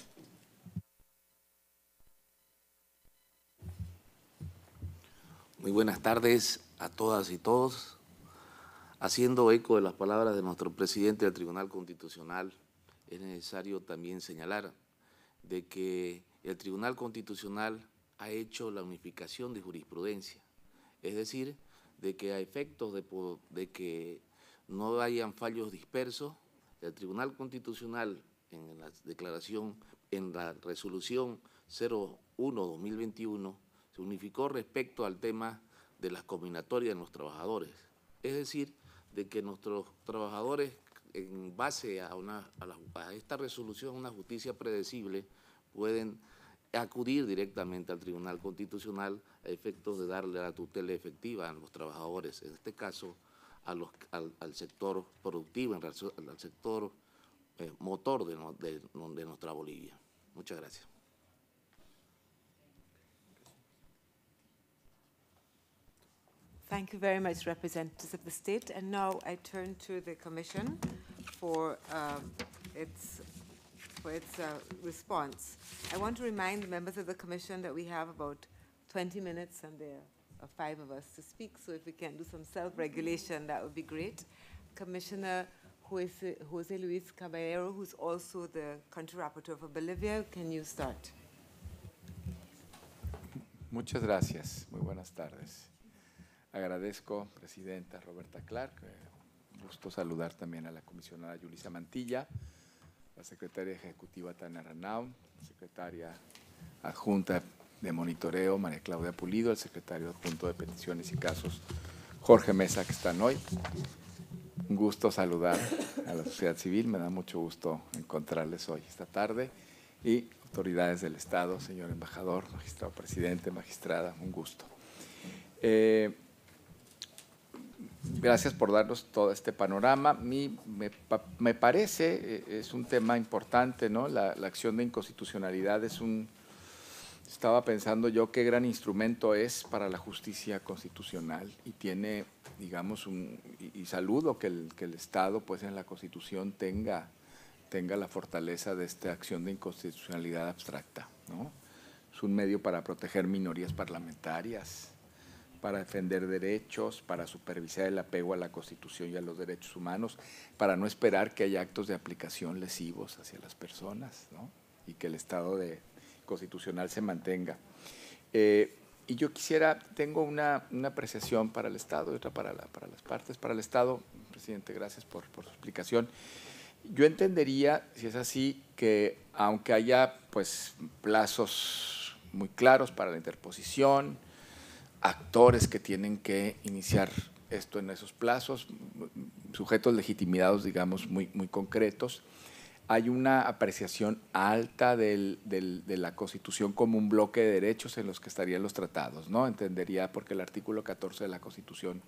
Muy buenas tardes a todas y todos. Haciendo eco de las palabras de nuestro presidente del Tribunal Constitucional, es necesario también señalar de que el Tribunal Constitucional ha hecho la unificación de jurisprudencia, es decir, de que a efectos de, que no hayan fallos dispersos, el Tribunal Constitucional en la declaración, en la resolución 01-2021, se unificó respecto al tema de las combinatorias de los trabajadores. Es decir, de que nuestros trabajadores, en base a, una, a, esta resolución, una justicia predecible, pueden acudir directamente al Tribunal Constitucional a efectos de darle la tutela efectiva a los trabajadores, en este caso al, sector productivo, al sector eh, motor de nuestra Bolivia. Muchas gracias. Thank you very much, representatives of the state. And now I turn to the Commission for um, its for its uh, response. I want to remind the members of the Commission that we have about 20 minutes and there are five of us to speak, so if we can do some self-regulation, that would be great. Commissioner Jose, Jose Luis Caballero, who's also the country rapporteur for Bolivia, can you start? Muchas gracias. Muy buenas tardes. Agradezco, Presidenta Roberta Clark. Eh, un gusto saludar también a la comisionada Yulisa Mantilla, la secretaria ejecutiva Tania Ranaud, secretaria adjunta de monitoreo María Claudia Pulido, el secretario adjunto de peticiones y casos Jorge Mesa, que están hoy. Un gusto saludar a la sociedad civil, me da mucho gusto encontrarles hoy, esta tarde, y autoridades del Estado, señor embajador, magistrado presidente, magistrada, un gusto. Eh, Gracias por darnos todo este panorama. Mi, me, me, parece, eh, es un tema importante, ¿no? La, acción de inconstitucionalidad es un... Estaba pensando yo qué gran instrumento es para la justicia constitucional y tiene, digamos, un... Y, y saludo que el, que el, Estado, pues en la Constitución, tenga, tenga la fortaleza de esta acción de inconstitucionalidad abstracta, ¿no? Es un medio para proteger minorías parlamentarias, para defender derechos, para supervisar el apego a la Constitución y a los derechos humanos, para no esperar que haya actos de aplicación lesivos hacia las personas ¿no? y que el Estado de, constitucional se mantenga. Eh, y yo quisiera, tengo una, apreciación para el Estado y otra para, para las partes. Para el Estado, presidente, gracias por, por, su explicación. Yo entendería, si es así, que aunque haya pues, plazos muy claros para la interposición, actores que tienen que iniciar esto en esos plazos, sujetos legitimados, digamos, muy, muy concretos. Hay una apreciación alta de la Constitución como un bloque de derechos en los que estarían los tratados, ¿no? Entendería porque el artículo 14 de la Constitución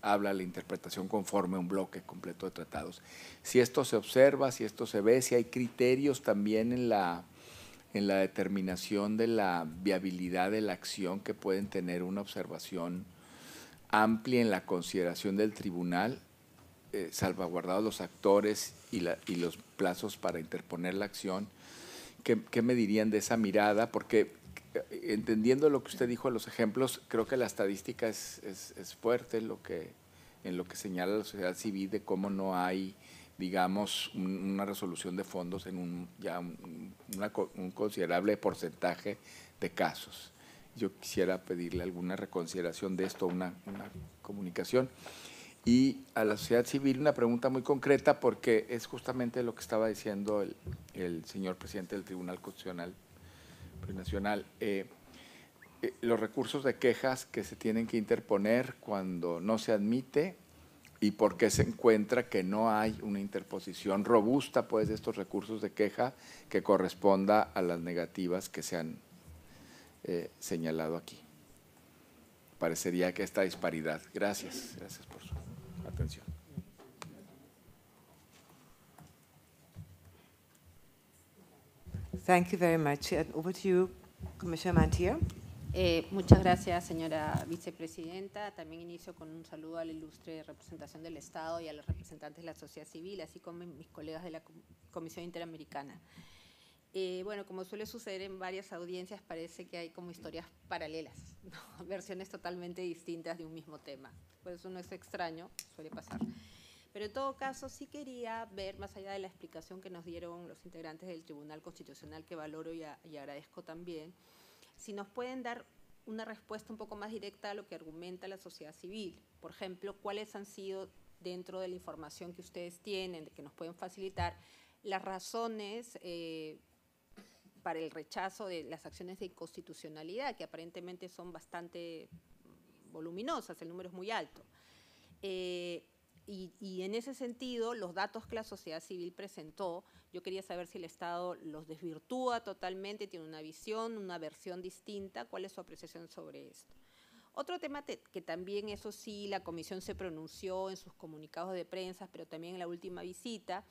habla de la interpretación conforme a un bloque completo de tratados. Si esto se observa, si esto se ve, si hay criterios también en la, en la determinación de la viabilidad de la acción que pueden tener una observación amplia en la consideración del tribunal, eh, salvaguardados los actores y, los plazos para interponer la acción. ¿Qué, me dirían de esa mirada? Porque eh, entendiendo lo que usted dijo en los ejemplos, creo que la estadística es, fuerte en lo que señala la sociedad civil de cómo no hay digamos, una resolución de fondos en un, ya un, considerable porcentaje de casos. Yo quisiera pedirle alguna reconsideración de esto, una, una comunicación. Y a la sociedad civil una pregunta muy concreta porque es justamente lo que estaba diciendo el, el señor presidente del Tribunal Constitucional Nacional. Eh, eh, los recursos de quejas que se tienen que interponer cuando no se admite y por qué se encuentra que no hay una interposición robusta pues, de estos recursos de queja que corresponda a las negativas que se han eh, señalado aquí. Parecería que esta disparidad. Gracias, gracias por su atención. Thank you very much. And over to you, Commissioner Mantia. Eh, muchas gracias, señora vicepresidenta. También inicio con un saludo a la ilustre representación del Estado y a los representantes de la sociedad civil, así como mis colegas de la Comisión Interamericana. Eh, bueno, como suele suceder en varias audiencias, parece que hay como historias paralelas, versiones totalmente distintas de un mismo tema. Por eso no es extraño, suele pasar. Pero en todo caso, sí quería ver, más allá de la explicación que nos dieron los integrantes del Tribunal Constitucional, que valoro y, y agradezco también, si nos pueden dar una respuesta un poco más directa a lo que argumenta la sociedad civil. Por ejemplo, cuáles han sido, dentro de la información que ustedes tienen, que nos pueden facilitar, las razones eh, para el rechazo de las acciones de inconstitucionalidad, que aparentemente son bastante voluminosas, el número es muy alto. Eh, y, en ese sentido, los datos que la sociedad civil presentó, yo quería saber si el Estado los desvirtúa totalmente, tiene una visión, una versión distinta, cuál es su apreciación sobre esto. Otro tema que también, eso sí, la comisión se pronunció en sus comunicados de prensa, pero también en la última visita,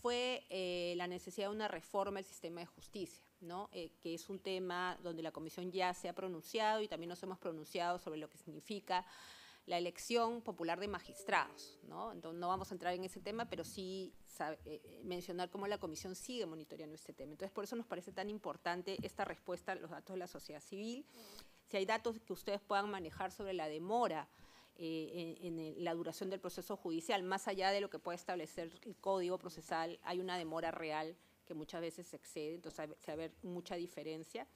fue eh, la necesidad de una reforma del sistema de justicia, eh, que es un tema donde la comisión ya se ha pronunciado y también nos hemos pronunciado sobre lo que significa la elección popular de magistrados. ¿no? Entonces, no vamos a entrar en ese tema, pero sí eh, eh, mencionar cómo la comisión sigue monitoreando este tema. Entonces, por eso nos parece tan importante esta respuesta a los datos de la sociedad civil. Si hay datos que ustedes puedan manejar sobre la demora eh, en, la duración del proceso judicial, más allá de lo que puede establecer el código procesal, hay una demora real que muchas veces excede, entonces se va a mucha diferencia.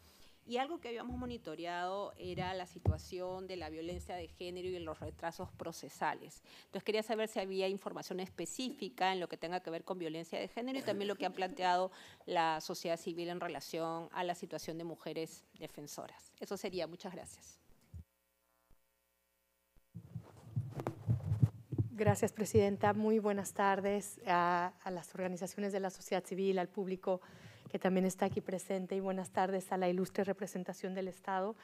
Y algo que habíamos monitoreado era la situación de la violencia de género y los retrasos procesales. Entonces quería saber si había información específica en lo que tenga que ver con violencia de género y también lo que ha planteado la sociedad civil en relación a la situación de mujeres defensoras. Eso sería, muchas gracias. Gracias, Presidenta. Muy buenas tardes a, a las organizaciones de la sociedad civil, al público que también está aquí presente, y buenas tardes a la ilustre representación del Estado.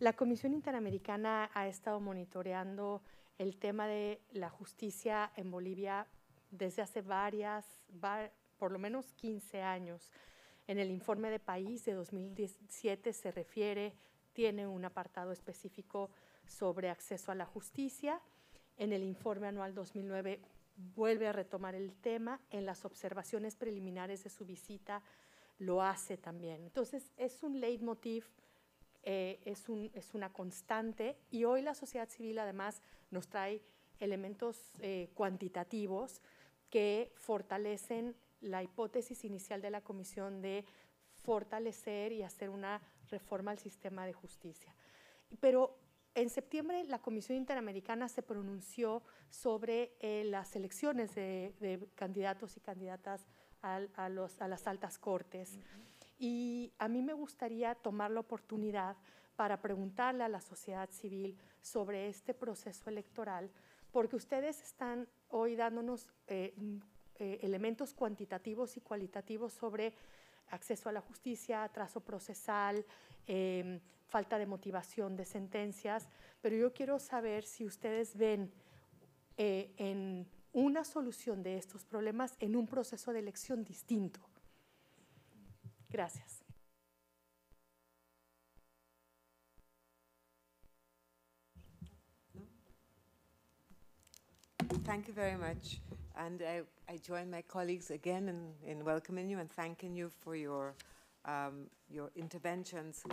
La Comisión Interamericana ha estado monitoreando el tema de la justicia en Bolivia desde hace varias, por lo menos 15 años. En el informe de país de 2017 se refiere, tiene un apartado específico sobre acceso a la justicia. En el informe anual 2009 vuelve a retomar el tema. En las observaciones preliminares de su visita lo hace también. Entonces es un leitmotiv, eh, es, un, es una constante y hoy la sociedad civil además nos trae elementos eh, cuantitativos que fortalecen la hipótesis inicial de la comisión de fortalecer y hacer una reforma al sistema de justicia. Pero en septiembre la Comisión Interamericana se pronunció sobre eh, las elecciones de, de, candidatos y candidatas a, las altas cortes. Y a mí me gustaría tomar la oportunidad para preguntarle a la sociedad civil sobre este proceso electoral, porque ustedes están hoy dándonos eh, mm, eh, elementos cuantitativos y cualitativos sobre acceso a la justicia, atraso procesal, em, falta de motivación de sentencias, pero yo quiero saber si ustedes ven eh, en una solución de estos problemas en un proceso de elección distinto. Gracias. Thank you very much. And I, I join my colleagues again in, in, welcoming you and thanking you for your, um, your interventions.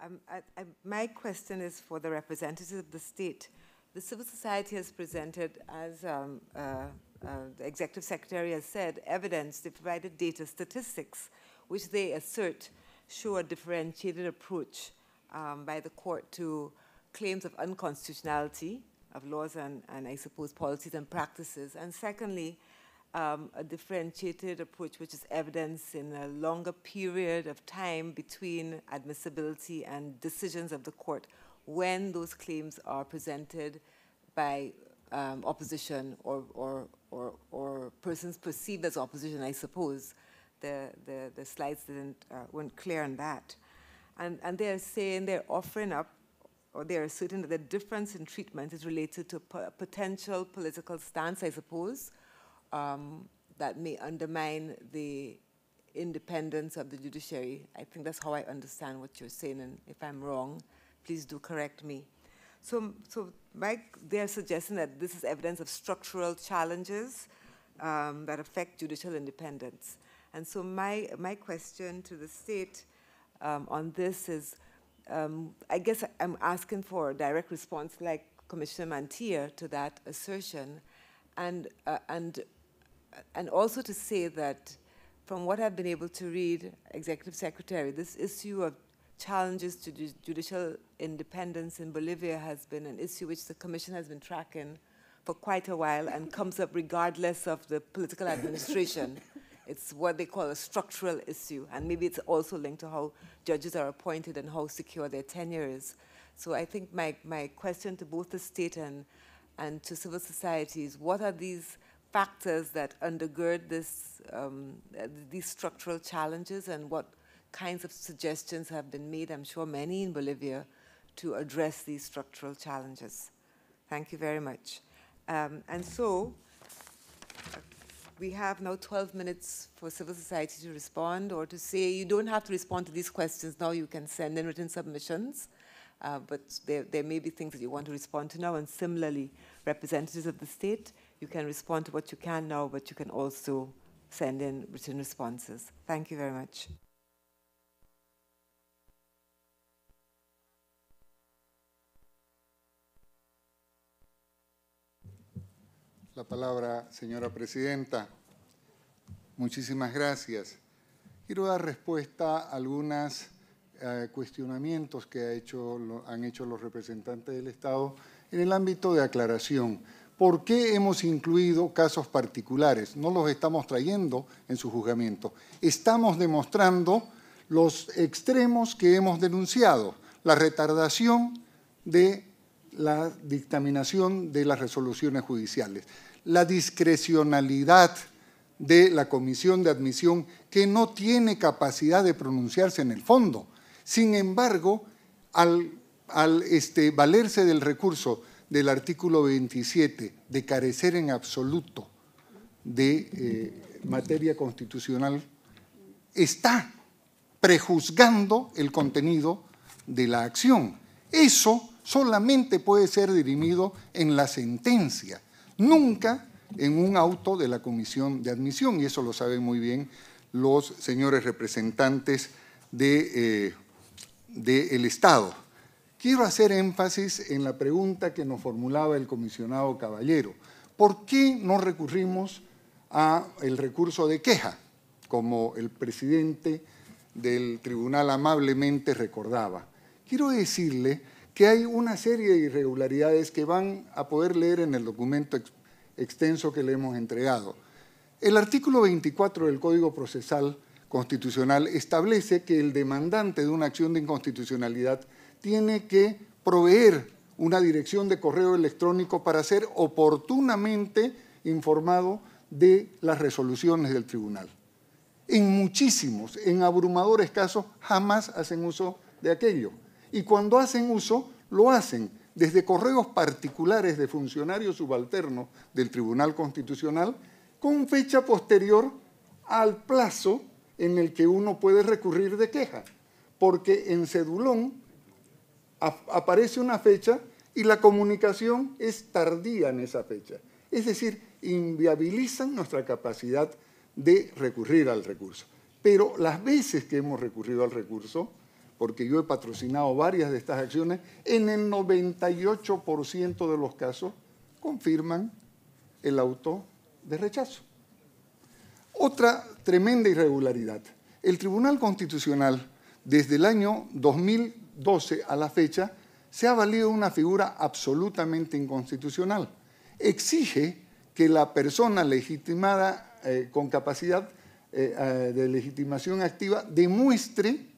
Um, I, I, my question is for the representatives of the state the civil society has presented, as um, uh, uh, the executive secretary has said, evidence. They provided data statistics, which they assert show a differentiated approach um, by the court to claims of unconstitutionality of laws and, and I suppose, policies and practices. And secondly, um, a differentiated approach, which is evidence in a longer period of time between admissibility and decisions of the court, when those claims are presented by um, opposition or, or, or, or persons perceived as opposition, I suppose. The, the, the slides didn't, uh, weren't clear on that. And, and they're saying they're offering up, or they're asserting that the difference in treatment is related to a potential political stance, I suppose, um, that may undermine the independence of the judiciary. I think that's how I understand what you're saying, and if I'm wrong, please do correct me. So, so Mike, they're suggesting that this is evidence of structural challenges um, that affect judicial independence. And so my, my question to the state um, on this is, um, I guess I'm asking for a direct response like Commissioner Mantia to that assertion. And, uh, and, and also to say that from what I've been able to read, Executive Secretary, this issue of challenges to judicial independence in Bolivia has been an issue which the Commission has been tracking for quite a while and comes up regardless of the political administration. it's what they call a structural issue, and maybe it's also linked to how judges are appointed and how secure their tenure is. So I think my, my question to both the state and, and to civil society is what are these factors that undergird this, um, these structural challenges and what kinds of suggestions have been made, I'm sure many in Bolivia, to address these structural challenges. Thank you very much. Um, and so, we have now 12 minutes for civil society to respond or to say, you don't have to respond to these questions now, you can send in written submissions. Uh, but there, there may be things that you want to respond to now, and similarly, representatives of the state, you can respond to what you can now, but you can also send in written responses. Thank you very much. palabra, señora presidenta. Muchísimas gracias. Quiero dar respuesta a algunos eh, cuestionamientos que ha hecho, han hecho los representantes del Estado en el ámbito de aclaración. ¿Por qué hemos incluido casos particulares? No los estamos trayendo en su juzgamiento. Estamos demostrando los extremos que hemos denunciado, la retardación de la dictaminación de las resoluciones judiciales la discrecionalidad de la comisión de admisión que no tiene capacidad de pronunciarse en el fondo. Sin embargo, al, este, valerse del recurso del artículo 27 de carecer en absoluto de eh, materia constitucional, está prejuzgando el contenido de la acción. Eso solamente puede ser dirimido en la sentencia nunca en un auto de la comisión de admisión, y eso lo saben muy bien los señores representantes del de, eh, Estado. Quiero hacer énfasis en la pregunta que nos formulaba el comisionado Caballero. ¿Por qué no recurrimos al recurso de queja, como el presidente del tribunal amablemente recordaba? Quiero decirle que hay una serie de irregularidades que van a poder leer en el documento extenso que le hemos entregado. El artículo 24 del Código Procesal Constitucional establece que el demandante de una acción de inconstitucionalidad tiene que proveer una dirección de correo electrónico para ser oportunamente informado de las resoluciones del tribunal. En muchísimos, en abrumadores casos, jamás hacen uso de aquello y cuando hacen uso, lo hacen desde correos particulares de funcionarios subalternos del Tribunal Constitucional con fecha posterior al plazo en el que uno puede recurrir de queja, porque en Cedulón aparece una fecha y la comunicación es tardía en esa fecha. Es decir, inviabilizan nuestra capacidad de recurrir al recurso. Pero las veces que hemos recurrido al recurso, porque yo he patrocinado varias de estas acciones, en el 98% de los casos confirman el auto de rechazo. Otra tremenda irregularidad. El Tribunal Constitucional, desde el año 2012 a la fecha, se ha valido una figura absolutamente inconstitucional. Exige que la persona legitimada eh, con capacidad eh, eh, de legitimación activa demuestre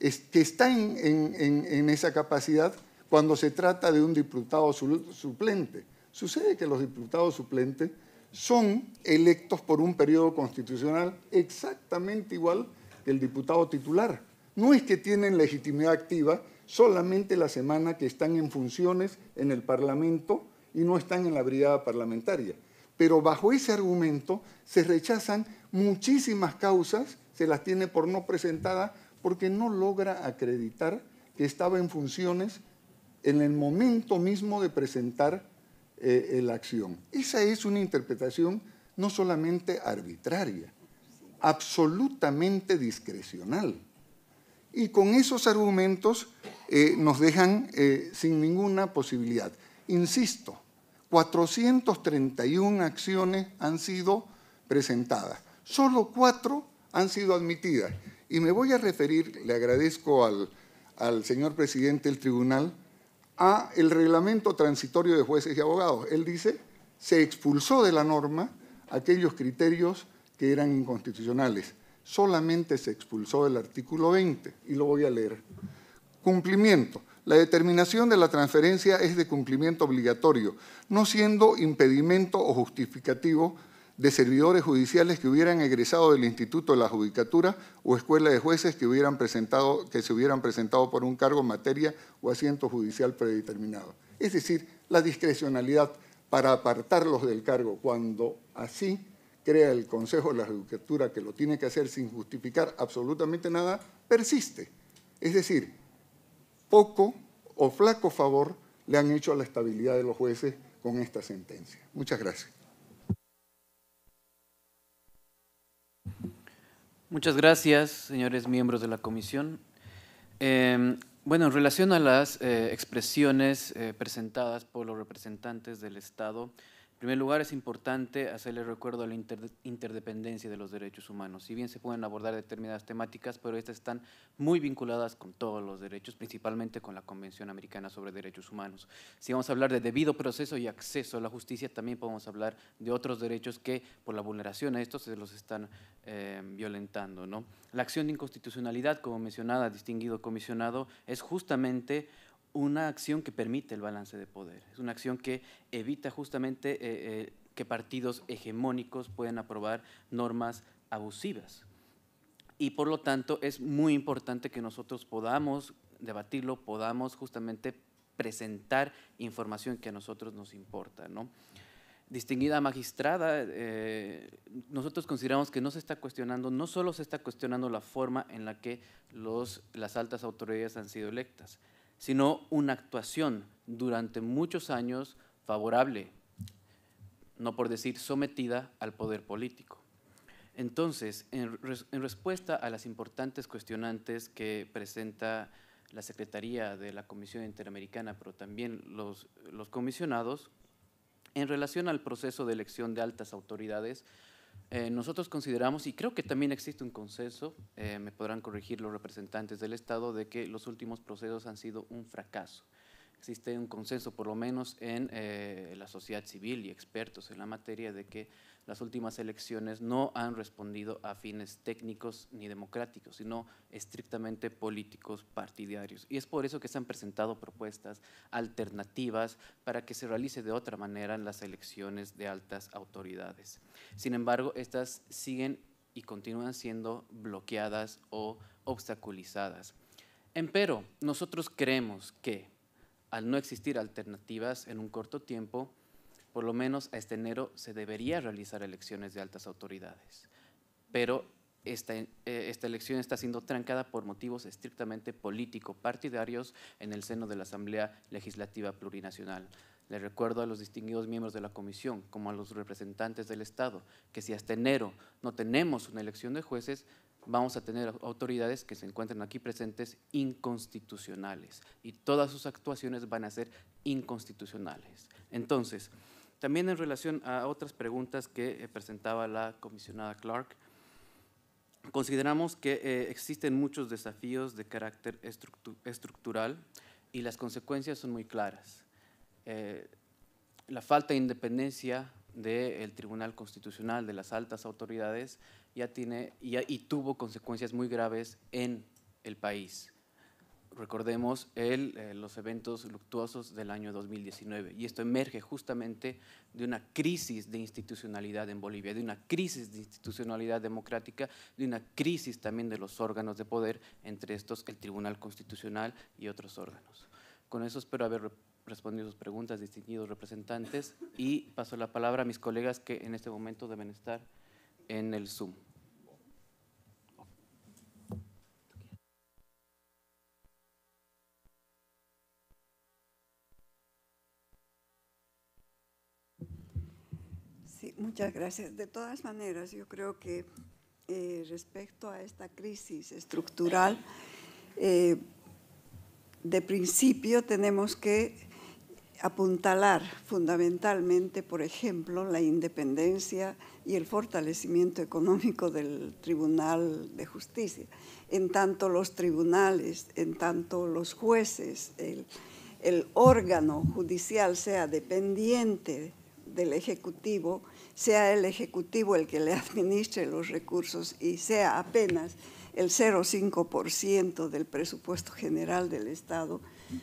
que está en, en, esa capacidad cuando se trata de un diputado suplente. Sucede que los diputados suplentes son electos por un periodo constitucional exactamente igual que el diputado titular. No es que tienen legitimidad activa solamente la semana que están en funciones en el Parlamento y no están en la brigada parlamentaria. Pero bajo ese argumento se rechazan muchísimas causas, se las tiene por no presentadas porque no logra acreditar que estaba en funciones en el momento mismo de presentar eh, la acción. Esa es una interpretación no solamente arbitraria, absolutamente discrecional. Y con esos argumentos eh, nos dejan eh, sin ninguna posibilidad. Insisto, 431 acciones han sido presentadas, solo cuatro han sido admitidas y me voy a referir, le agradezco al, señor presidente del tribunal, a el reglamento transitorio de jueces y abogados. Él dice, se expulsó de la norma aquellos criterios que eran inconstitucionales. Solamente se expulsó del artículo 20, y lo voy a leer. Cumplimiento. La determinación de la transferencia es de cumplimiento obligatorio, no siendo impedimento o justificativo de servidores judiciales que hubieran egresado del Instituto de la Judicatura o Escuela de Jueces que, hubieran presentado, que se hubieran presentado por un cargo, en materia o asiento judicial predeterminado. Es decir, la discrecionalidad para apartarlos del cargo cuando así crea el Consejo de la Judicatura que lo tiene que hacer sin justificar absolutamente nada, persiste. Es decir, poco o flaco favor le han hecho a la estabilidad de los jueces con esta sentencia. Muchas gracias. Muchas gracias, señores miembros de la comisión. Em, bueno, en relación a las eh, expresiones eh, presentadas por los representantes del Estado, primer lugar, es importante hacerle recuerdo a la interdependencia de los derechos humanos. Si bien se pueden abordar determinadas temáticas, pero estas están muy vinculadas con todos los derechos, principalmente con la Convención Americana sobre Derechos Humanos. Si vamos a hablar de debido proceso y acceso a la justicia, también podemos hablar de otros derechos que, por la vulneración a estos, se los están eh, violentando. ¿no? La acción de inconstitucionalidad, como mencionada, distinguido comisionado, es justamente una acción que permite el balance de poder, es una acción que evita justamente eh, eh, que partidos hegemónicos puedan aprobar normas abusivas. Y por lo tanto es muy importante que nosotros podamos debatirlo, podamos justamente presentar información que a nosotros nos importa. Distinguida magistrada, eh, nosotros consideramos que no se está cuestionando, no solo se está cuestionando la forma en la que las altas autoridades han sido electas, sino una actuación durante muchos años favorable, no por decir sometida al poder político. Entonces, en, respuesta a las importantes cuestionantes que presenta la Secretaría de la Comisión Interamericana, pero también los, los comisionados, en relación al proceso de elección de altas autoridades, eh, nosotros consideramos, y creo que también existe un consenso, eh, me podrán corregir los representantes del Estado, de que los últimos procesos han sido un fracaso. Existe un consenso, por lo menos en eh, la sociedad civil y expertos en la materia, de que las últimas elecciones no han respondido a fines técnicos ni democráticos, sino estrictamente políticos partidarios. Y es por eso que se han presentado propuestas alternativas para que se realice de otra manera las elecciones de altas autoridades. Sin embargo, estas siguen y continúan siendo bloqueadas o obstaculizadas. Empero, nosotros creemos que al no existir alternativas en un corto tiempo, por lo menos a este enero se debería realizar elecciones de altas autoridades, pero esta, eh, esta, elección está siendo trancada por motivos estrictamente político-partidarios en el seno de la Asamblea Legislativa Plurinacional. Le recuerdo a los distinguidos miembros de la Comisión, como a los representantes del Estado, que si hasta enero no tenemos una elección de jueces, vamos a tener autoridades que se encuentran aquí presentes inconstitucionales y todas sus actuaciones van a ser inconstitucionales. Entonces, también en relación a otras preguntas que eh, presentaba la comisionada Clark, consideramos que eh, existen muchos desafíos de carácter estructural y las consecuencias son muy claras. Eh, la falta de independencia del Tribunal Constitucional, de las altas autoridades, ya tiene y tuvo consecuencias muy graves en el país recordemos, eh, los eventos luctuosos del año 2019. Y esto emerge justamente de una crisis de institucionalidad en Bolivia, de una crisis de institucionalidad democrática, de una crisis también de los órganos de poder, entre estos el Tribunal Constitucional y otros órganos. Con eso espero haber respondido sus preguntas, distinguidos representantes, y paso la palabra a mis colegas que en este momento deben estar en el Zoom. Muchas gracias. De todas maneras, yo creo que eh, respecto a esta crisis estructural, eh, de principio tenemos que apuntalar fundamentalmente, por ejemplo, la independencia y el fortalecimiento económico del Tribunal de Justicia. En tanto los tribunales, en tanto los jueces, el órgano judicial sea dependiente del Ejecutivo, sea el Ejecutivo el que le administre los recursos y sea apenas el 0,5% del presupuesto general del Estado,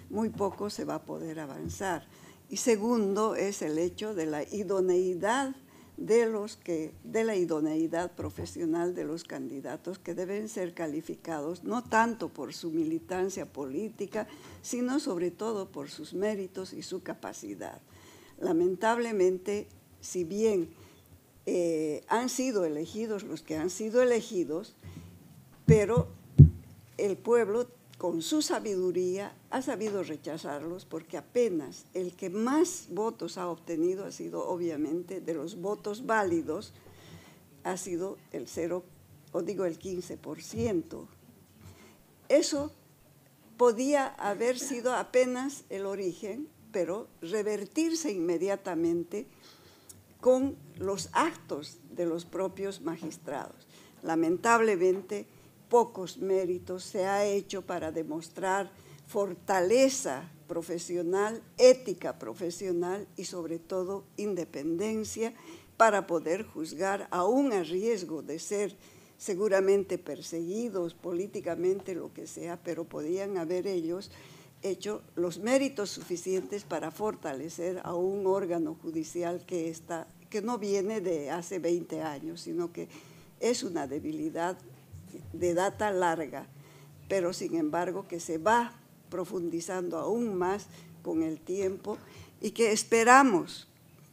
muy poco se va a poder avanzar. Y segundo es el hecho de la idoneidad de los que de la idoneidad profesional de los candidatos que deben ser calificados no tanto por su militancia política, sino sobre todo por sus méritos y su capacidad. Lamentablemente si bien eh, han sido elegidos los que han sido elegidos, pero el pueblo con su sabiduría ha sabido rechazarlos porque apenas el que más votos ha obtenido ha sido obviamente de los votos válidos, ha sido el 0, o digo el 15%. Eso podía haber sido apenas el origen, pero revertirse inmediatamente con los actos de los propios magistrados. Lamentablemente, pocos méritos se ha hecho para demostrar fortaleza profesional, ética profesional y sobre todo independencia para poder juzgar aún a riesgo de ser seguramente perseguidos políticamente, lo que sea, pero podían haber ellos hecho los méritos suficientes para fortalecer a un órgano judicial que, está, que no viene de hace 20 años, sino que es una debilidad de data larga, pero sin embargo que se va profundizando aún más con el tiempo y que esperamos,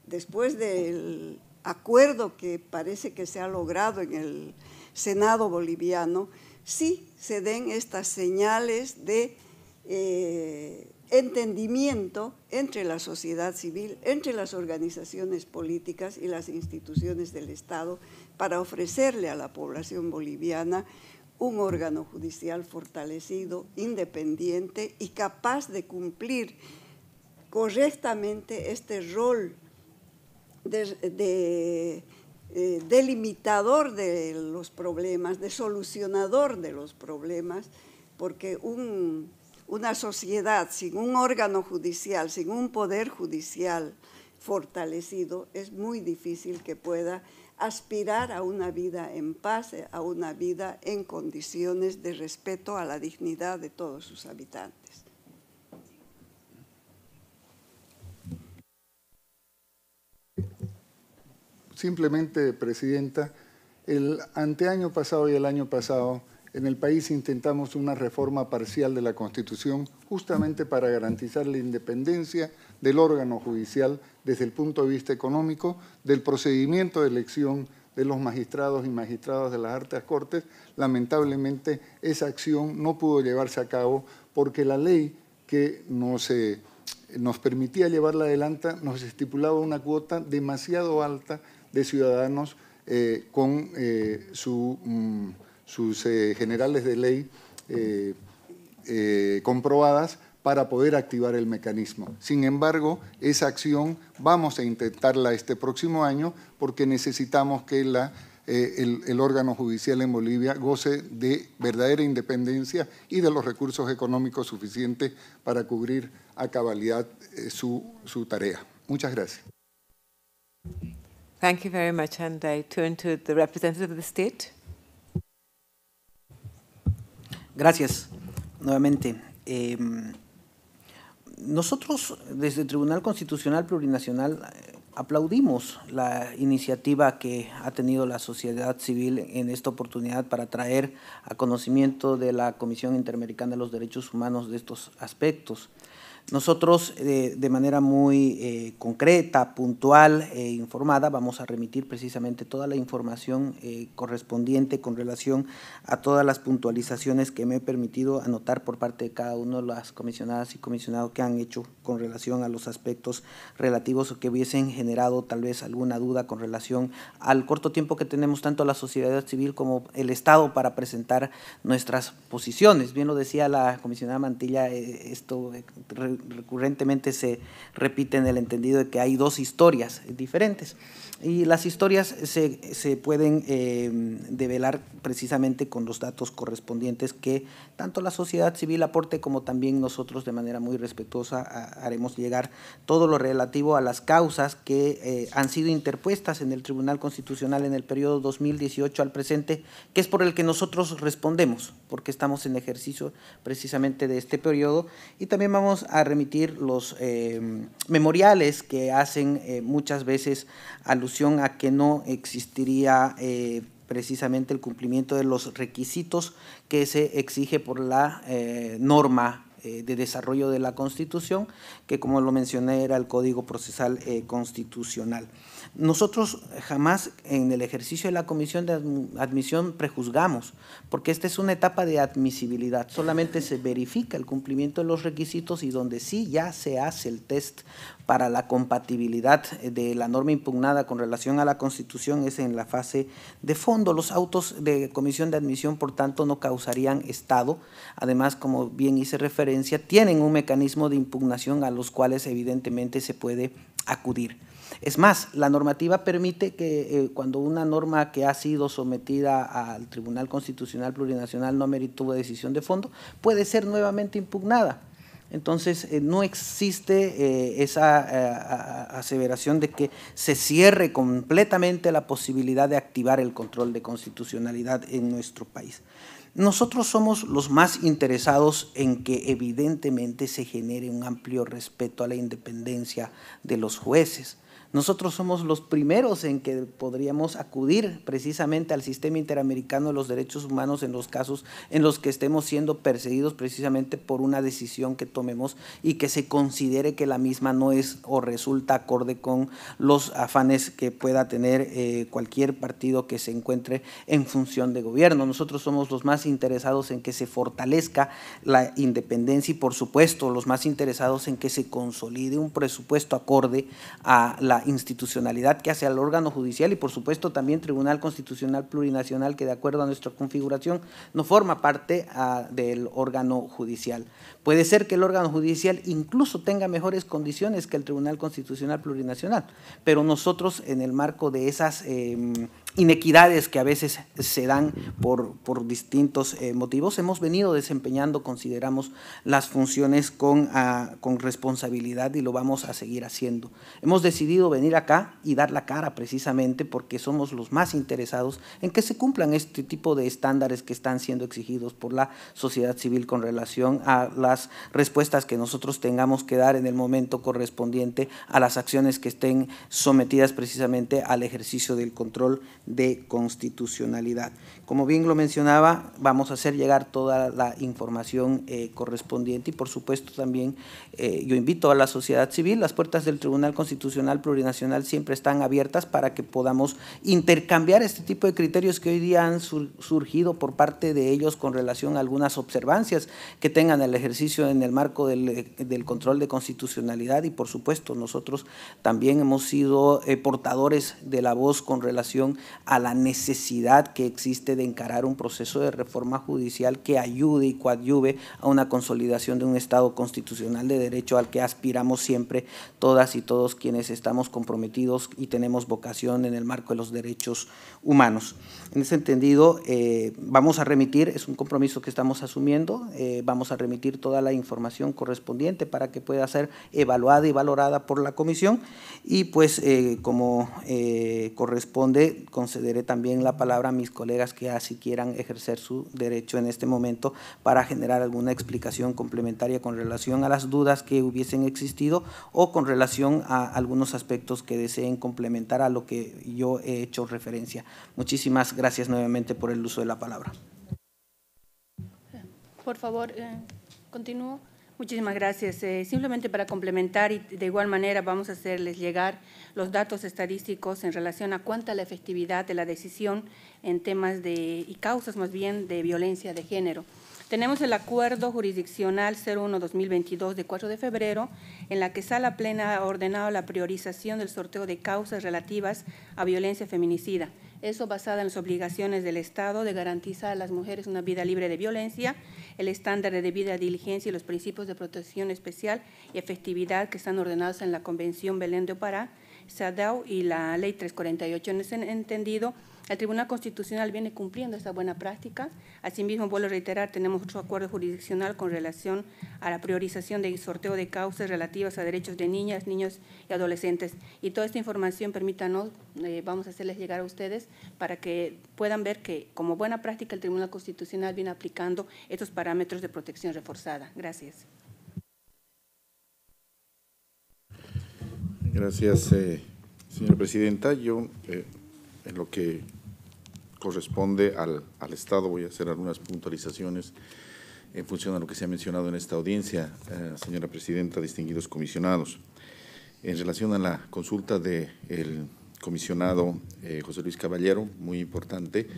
después del acuerdo que parece que se ha logrado en el Senado boliviano, sí se den estas señales de eh, entendimiento entre la sociedad civil, entre las organizaciones políticas y las instituciones del Estado para ofrecerle a la población boliviana un órgano judicial fortalecido, independiente y capaz de cumplir correctamente este rol de, eh, delimitador de los problemas, de solucionador de los problemas, porque un una sociedad sin un órgano judicial, sin un poder judicial fortalecido, es muy difícil que pueda aspirar a una vida en paz, a una vida en condiciones de respeto a la dignidad de todos sus habitantes. Simplemente, Presidenta, el anteaño pasado y el año pasado en el país intentamos una reforma parcial de la Constitución justamente para garantizar la independencia del órgano judicial desde el punto de vista económico, del procedimiento de elección de los magistrados y magistradas de las artes cortes. Lamentablemente esa acción no pudo llevarse a cabo porque la ley que nos, eh, permitía llevarla adelante nos estipulaba una cuota demasiado alta de ciudadanos eh, con eh, su... Mm, sus eh, generales de ley eh, eh, comprobadas para poder activar el mecanismo. Sin embargo, esa acción vamos a intentarla este próximo año porque necesitamos que la, el, órgano judicial en Bolivia goce de verdadera independencia y de los recursos económicos suficientes para cubrir a cabalidad su, su tarea. Muchas gracias. Thank you very much, and I turn to the representative Gracias, nuevamente. Em, nosotros desde el Tribunal Constitucional Plurinacional eh, aplaudimos la iniciativa que ha tenido la sociedad civil en esta oportunidad para traer a conocimiento de la Comisión Interamericana de los Derechos Humanos de estos aspectos. Nosotros, eh, de manera muy eh, concreta, puntual e informada, vamos a remitir precisamente toda la información eh, correspondiente con relación a todas las puntualizaciones que me he permitido anotar por parte de cada uno de las comisionadas y comisionados que han hecho con relación a los aspectos relativos o que hubiesen generado tal vez alguna duda con relación al corto tiempo que tenemos tanto la sociedad civil como el Estado para presentar nuestras posiciones. Bien lo decía la comisionada Mantilla, esto recurrentemente se repite en el entendido de que hay dos historias diferentes. Y las historias se, se pueden em, develar precisamente con los datos correspondientes que tanto la sociedad civil aporte como también nosotros de manera muy respetuosa haremos llegar todo lo relativo a las causas que eh, han sido interpuestas en el Tribunal Constitucional en el periodo 2018 al presente, que es por el que nosotros respondemos, porque estamos en ejercicio precisamente de este periodo. Y también vamos a remitir los em, memoriales que hacen eh, muchas veces alusión a que no existiría eh, precisamente el cumplimiento de los requisitos que se exige por la eh, norma eh, de desarrollo de la Constitución, que como lo mencioné era el Código Procesal Constitucional. Nosotros jamás en el ejercicio de la comisión de admisión prejuzgamos, porque esta es una etapa de admisibilidad, solamente se verifica el cumplimiento de los requisitos y donde sí ya se hace el test para la compatibilidad eh, de la norma impugnada con relación a la Constitución es en la fase de fondo. Los autos de comisión de admisión, por tanto, no causarían estado. Además, como bien hice referencia, tienen un mecanismo de impugnación a los cuales evidentemente se puede acudir. Es más, la normativa permite que eh, cuando una norma que ha sido sometida al Tribunal Constitucional Plurinacional no meritó decisión de fondo, puede ser nuevamente impugnada. Entonces, eh, no existe eh, esa eh, aseveración de que se cierre completamente la posibilidad de activar el control de constitucionalidad en nuestro país. Nosotros somos los más interesados en que evidentemente se genere un amplio respeto a la independencia de los jueces nosotros somos los primeros en que podríamos acudir precisamente al sistema interamericano de los derechos humanos en los casos en los que estemos siendo perseguidos precisamente por una decisión que tomemos y que se considere que la misma no es o resulta acorde con los afanes que pueda tener eh, cualquier partido que se encuentre en función de gobierno. Nosotros somos los más interesados en que se fortalezca la independencia y por supuesto los más interesados en que se consolide un presupuesto acorde a la institucionalidad que hace al órgano judicial y por supuesto también Tribunal Constitucional Plurinacional que de acuerdo a nuestra configuración no forma parte ah, del órgano judicial. Puede ser que el órgano judicial incluso tenga mejores condiciones que el Tribunal Constitucional Plurinacional, pero nosotros en el marco de esas em, inequidades que a veces se dan por, distintos eh, motivos, hemos venido desempeñando, consideramos, las funciones con, ah, con responsabilidad y lo vamos a seguir haciendo. Hemos decidido venir acá y dar la cara precisamente porque somos los más interesados en que se cumplan este tipo de estándares que están siendo exigidos por la sociedad civil con relación a las respuestas que nosotros tengamos que dar en el momento correspondiente a las acciones que estén sometidas precisamente al ejercicio del control de constitucionalidad. Como bien lo mencionaba, vamos a hacer llegar toda la información eh, correspondiente y por supuesto también eh, yo invito a la sociedad civil, las puertas del Tribunal Constitucional Plurinacional siempre están abiertas para que podamos intercambiar este tipo de criterios que hoy día han surgido por parte de ellos con relación a algunas observancias que tengan el ejercicio en el marco del, eh, control de constitucionalidad y por supuesto nosotros también hemos sido portadores de la voz con relación a la necesidad que existe de encarar un proceso de reforma judicial que ayude y coadyuve a una consolidación de un Estado constitucional de derecho al que aspiramos siempre todas y todos quienes estamos comprometidos y tenemos vocación en el marco de los derechos humanos. En ese entendido, eh, vamos a remitir, es un compromiso que estamos asumiendo, eh, vamos a remitir toda la información correspondiente para que pueda ser evaluada y valorada por la comisión y pues eh, como corresponde concederé también la palabra a mis colegas que así quieran ejercer su derecho en este momento para generar alguna explicación complementaria con relación a las dudas que hubiesen existido o con relación a algunos aspectos que deseen complementar a lo que yo he hecho referencia. Muchísimas gracias nuevamente por el uso de la palabra. Por favor, eh, continúo. Muchísimas gracias. Eh, simplemente para complementar y de igual manera vamos a hacerles llegar los datos estadísticos en relación a cuánta la efectividad de la decisión en temas de y causas más bien de violencia de género. Tenemos el acuerdo jurisdiccional 01-2022 de 4 de febrero, en la que Sala Plena ha ordenado la priorización del sorteo de causas relativas a violencia feminicida eso basada en las obligaciones del Estado de garantizar a las mujeres una vida libre de violencia, el estándar de debida diligencia y los principios de protección especial y efectividad que están ordenados en la Convención Belén de Opará, SADAO y la Ley 348 en ese entendido el Tribunal Constitucional viene cumpliendo esta buena práctica. Asimismo, vuelvo a reiterar, tenemos otro acuerdo jurisdiccional con relación a la priorización del sorteo de causas relativas a derechos de niñas, niños y adolescentes. Y toda esta información, permítanos, eh, vamos a hacerles llegar a ustedes para que puedan ver que como buena práctica el Tribunal Constitucional viene aplicando estos parámetros de protección reforzada. Gracias. Gracias, eh, señora presidenta. Yo, eh, en lo que corresponde al, Estado. Voy a hacer algunas puntualizaciones en función a lo que se ha mencionado en esta audiencia, eh, señora presidenta, distinguidos comisionados. En relación a la consulta del el comisionado eh, José Luis Caballero, muy importante,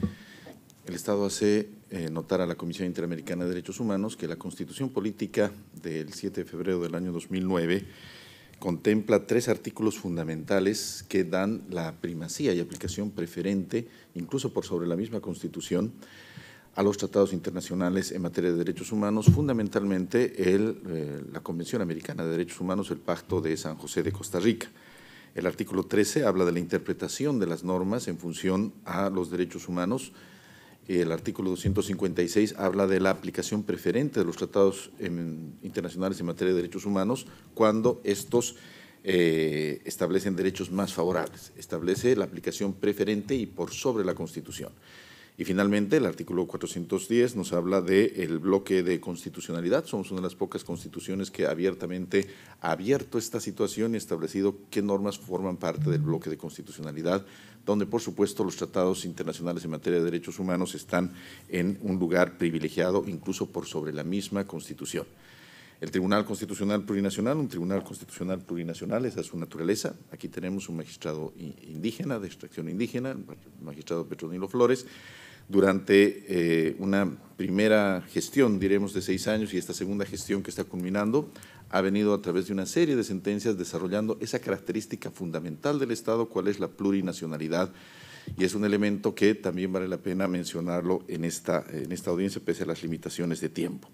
el Estado hace eh, notar a la Comisión Interamericana de Derechos Humanos que la Constitución Política del 7 de febrero del año 2009 contempla tres artículos fundamentales que dan la primacía y aplicación preferente, incluso por sobre la misma Constitución, a los tratados internacionales en materia de derechos humanos, fundamentalmente el, eh, la Convención Americana de Derechos Humanos, el Pacto de San José de Costa Rica. El artículo 13 habla de la interpretación de las normas en función a los derechos humanos el artículo 256 habla de la aplicación preferente de los tratados internacionales en materia de derechos humanos cuando estos eh, establecen derechos más favorables. Establece la aplicación preferente y por sobre la Constitución. Y finalmente, el artículo 410 nos habla del el bloque de constitucionalidad. Somos una de las pocas constituciones que abiertamente ha abierto esta situación y establecido qué normas forman parte del bloque de constitucionalidad donde por supuesto los tratados internacionales en materia de derechos humanos están en un lugar privilegiado incluso por sobre la misma Constitución. El Tribunal Constitucional Plurinacional, un Tribunal Constitucional Plurinacional, esa es su naturaleza. Aquí tenemos un magistrado indígena, de extracción indígena, el magistrado Petronilo Flores, durante eh, una primera gestión, diremos, de seis años y esta segunda gestión que está culminando, ha venido a través de una serie de sentencias desarrollando esa característica fundamental del Estado, cuál es la plurinacionalidad. Y es un elemento que también vale la pena mencionarlo en esta, en esta audiencia, pese a las limitaciones de tiempo.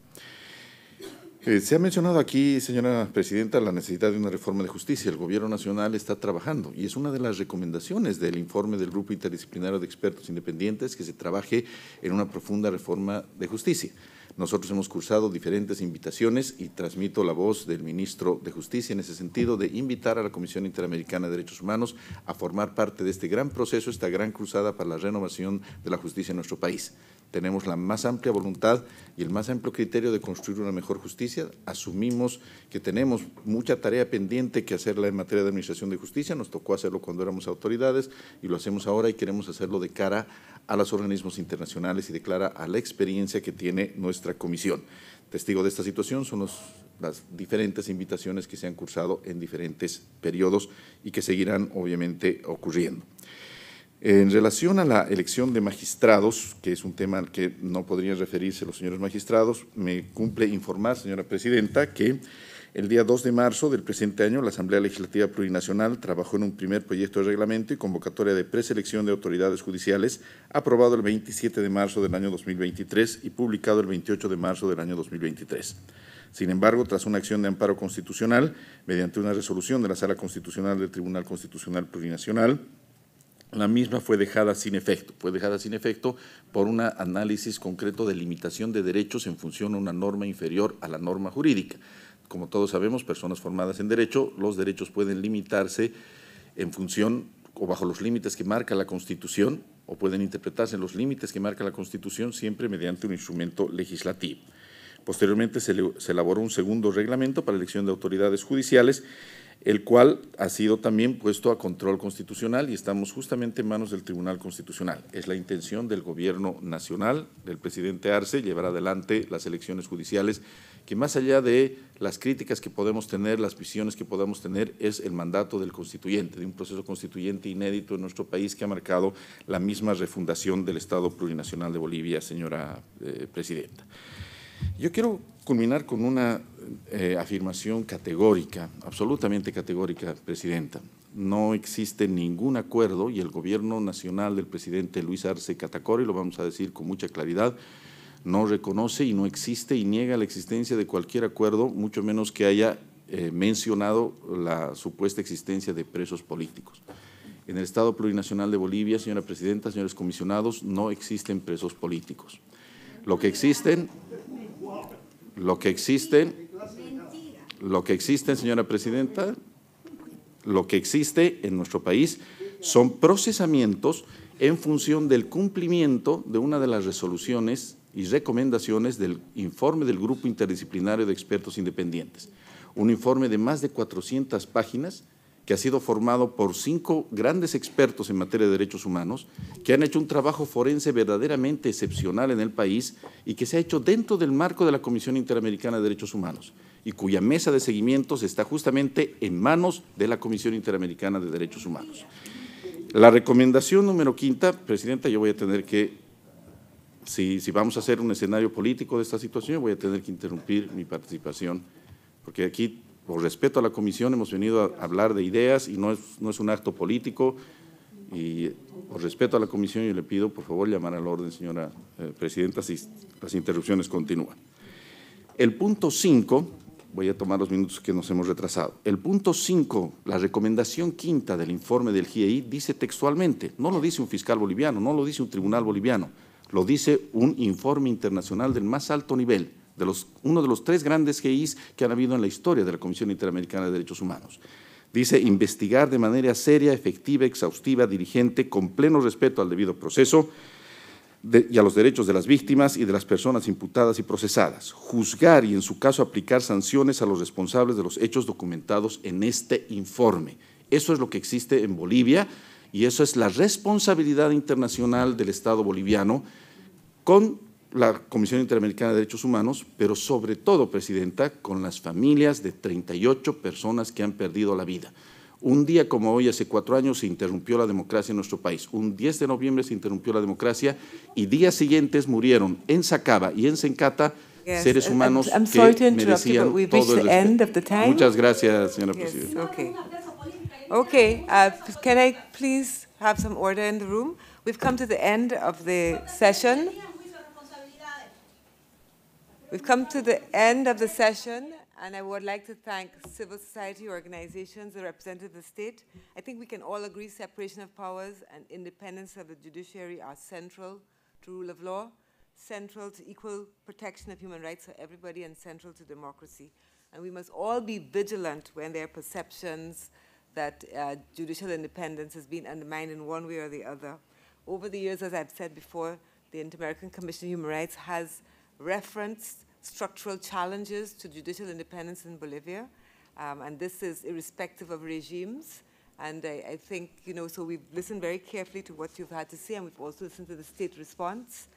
Eh, se ha mencionado aquí, señora presidenta, la necesidad de una reforma de justicia. El Gobierno Nacional está trabajando y es una de las recomendaciones del informe del Grupo Interdisciplinario de Expertos Independientes que se trabaje en una profunda reforma de justicia. Nosotros hemos cursado diferentes invitaciones y transmito la voz del ministro de Justicia en ese sentido de invitar a la Comisión Interamericana de Derechos Humanos a formar parte de este gran proceso, esta gran cruzada para la renovación de la justicia en nuestro país. Tenemos la más amplia voluntad y el más amplio criterio de construir una mejor justicia. Asumimos que tenemos mucha tarea pendiente que hacerla en materia de administración de justicia. Nos tocó hacerlo cuando éramos autoridades y lo hacemos ahora y queremos hacerlo de cara a los organismos internacionales y de cara a la experiencia que tiene nuestra comisión. Testigo de esta situación son las diferentes invitaciones que se han cursado en diferentes periodos y que seguirán obviamente ocurriendo. En relación a la elección de magistrados, que es un tema al que no podrían referirse los señores magistrados, me cumple informar, señora presidenta, que el día 2 de marzo del presente año, la Asamblea Legislativa Plurinacional trabajó en un primer proyecto de reglamento y convocatoria de preselección de autoridades judiciales, aprobado el 27 de marzo del año 2023 y publicado el 28 de marzo del año 2023. Sin embargo, tras una acción de amparo constitucional, mediante una resolución de la Sala Constitucional del Tribunal Constitucional Plurinacional, la misma fue dejada sin efecto. Fue dejada sin efecto por un análisis concreto de limitación de derechos en función a una norma inferior a la norma jurídica como todos sabemos, personas formadas en derecho, los derechos pueden limitarse en función o bajo los límites que marca la Constitución o pueden interpretarse en los límites que marca la Constitución siempre mediante un instrumento legislativo. Posteriormente se, elaboró un segundo reglamento para elección de autoridades judiciales, el cual ha sido también puesto a control constitucional y estamos justamente en manos del Tribunal Constitucional. Es la intención del Gobierno Nacional, del presidente Arce, llevar adelante las elecciones judiciales que más allá de las críticas que podemos tener, las visiones que podamos tener, es el mandato del constituyente, de un proceso constituyente inédito en nuestro país que ha marcado la misma refundación del Estado Plurinacional de Bolivia, señora eh, presidenta. Yo quiero culminar con una eh, afirmación categórica, absolutamente categórica, presidenta. No existe ningún acuerdo y el gobierno nacional del presidente Luis Arce Catacori, lo vamos a decir con mucha claridad, no reconoce y no existe y niega la existencia de cualquier acuerdo, mucho menos que haya eh, mencionado la supuesta existencia de presos políticos. En el Estado Plurinacional de Bolivia, señora Presidenta, señores comisionados, no existen presos políticos. Lo que existen, lo que existen, lo que existen, señora Presidenta, lo que existe en nuestro país son procesamientos en función del cumplimiento de una de las resoluciones y recomendaciones del informe del Grupo Interdisciplinario de Expertos Independientes, un informe de más de 400 páginas que ha sido formado por cinco grandes expertos en materia de derechos humanos, que han hecho un trabajo forense verdaderamente excepcional en el país y que se ha hecho dentro del marco de la Comisión Interamericana de Derechos Humanos y cuya mesa de seguimientos está justamente en manos de la Comisión Interamericana de Derechos Humanos. La recomendación número quinta, Presidenta, yo voy a tener que si, vamos a hacer un escenario político de esta situación, voy a tener que interrumpir mi participación, porque aquí, por respeto a la comisión, hemos venido a hablar de ideas y no es, un acto político. Y por respeto a la comisión, yo le pido, por favor, llamar al orden, señora eh, presidenta, si las interrupciones continúan. El punto 5, voy a tomar los minutos que nos hemos retrasado. El punto 5, la recomendación quinta del informe del GIEI, dice textualmente, no lo dice un fiscal boliviano, no lo dice un tribunal boliviano, lo dice un informe internacional del más alto nivel, de los, uno de los tres grandes GIs que han habido en la historia de la Comisión Interamericana de Derechos Humanos. Dice, investigar de manera seria, efectiva, exhaustiva, dirigente, con pleno respeto al debido proceso y a los derechos de las víctimas y de las personas imputadas y procesadas. Juzgar y, en su caso, aplicar sanciones a los responsables de los hechos documentados en este informe. Eso es lo que existe en Bolivia y eso es la responsabilidad internacional del Estado boliviano con la Comisión Interamericana de Derechos Humanos, pero sobre todo, Presidenta, con las familias de 38 personas que han perdido la vida. Un día como hoy, hace cuatro años, se interrumpió la democracia en nuestro país. Un 10 de noviembre se interrumpió la democracia y días siguientes murieron en Sacaba y en Sencata seres humanos que merecían Muchas gracias, señora Presidenta. Okay, uh, can I please have some order in the room? We've come to the end of the session. We've come to the end of the session, and I would like to thank civil society organizations, that represented the state. I think we can all agree separation of powers and independence of the judiciary are central to rule of law, central to equal protection of human rights for everybody, and central to democracy. And we must all be vigilant when there are perceptions, that uh, judicial independence has been undermined in one way or the other. Over the years, as I've said before, the Inter-American Commission on Human Rights has referenced structural challenges to judicial independence in Bolivia, um, and this is irrespective of regimes. And I, I, think, you know, so we've listened very carefully to what you've had to say, and we've also listened to the state response.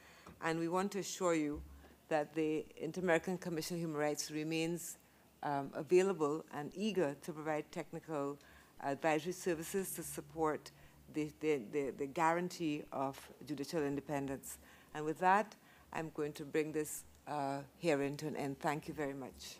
And we want to assure you that the Inter-American Commission on Human Rights remains um, available and eager to provide technical advisory services to support the, the, the, the guarantee of judicial independence. And with that, I'm going to bring this uh, hearing to an end. Thank you very much.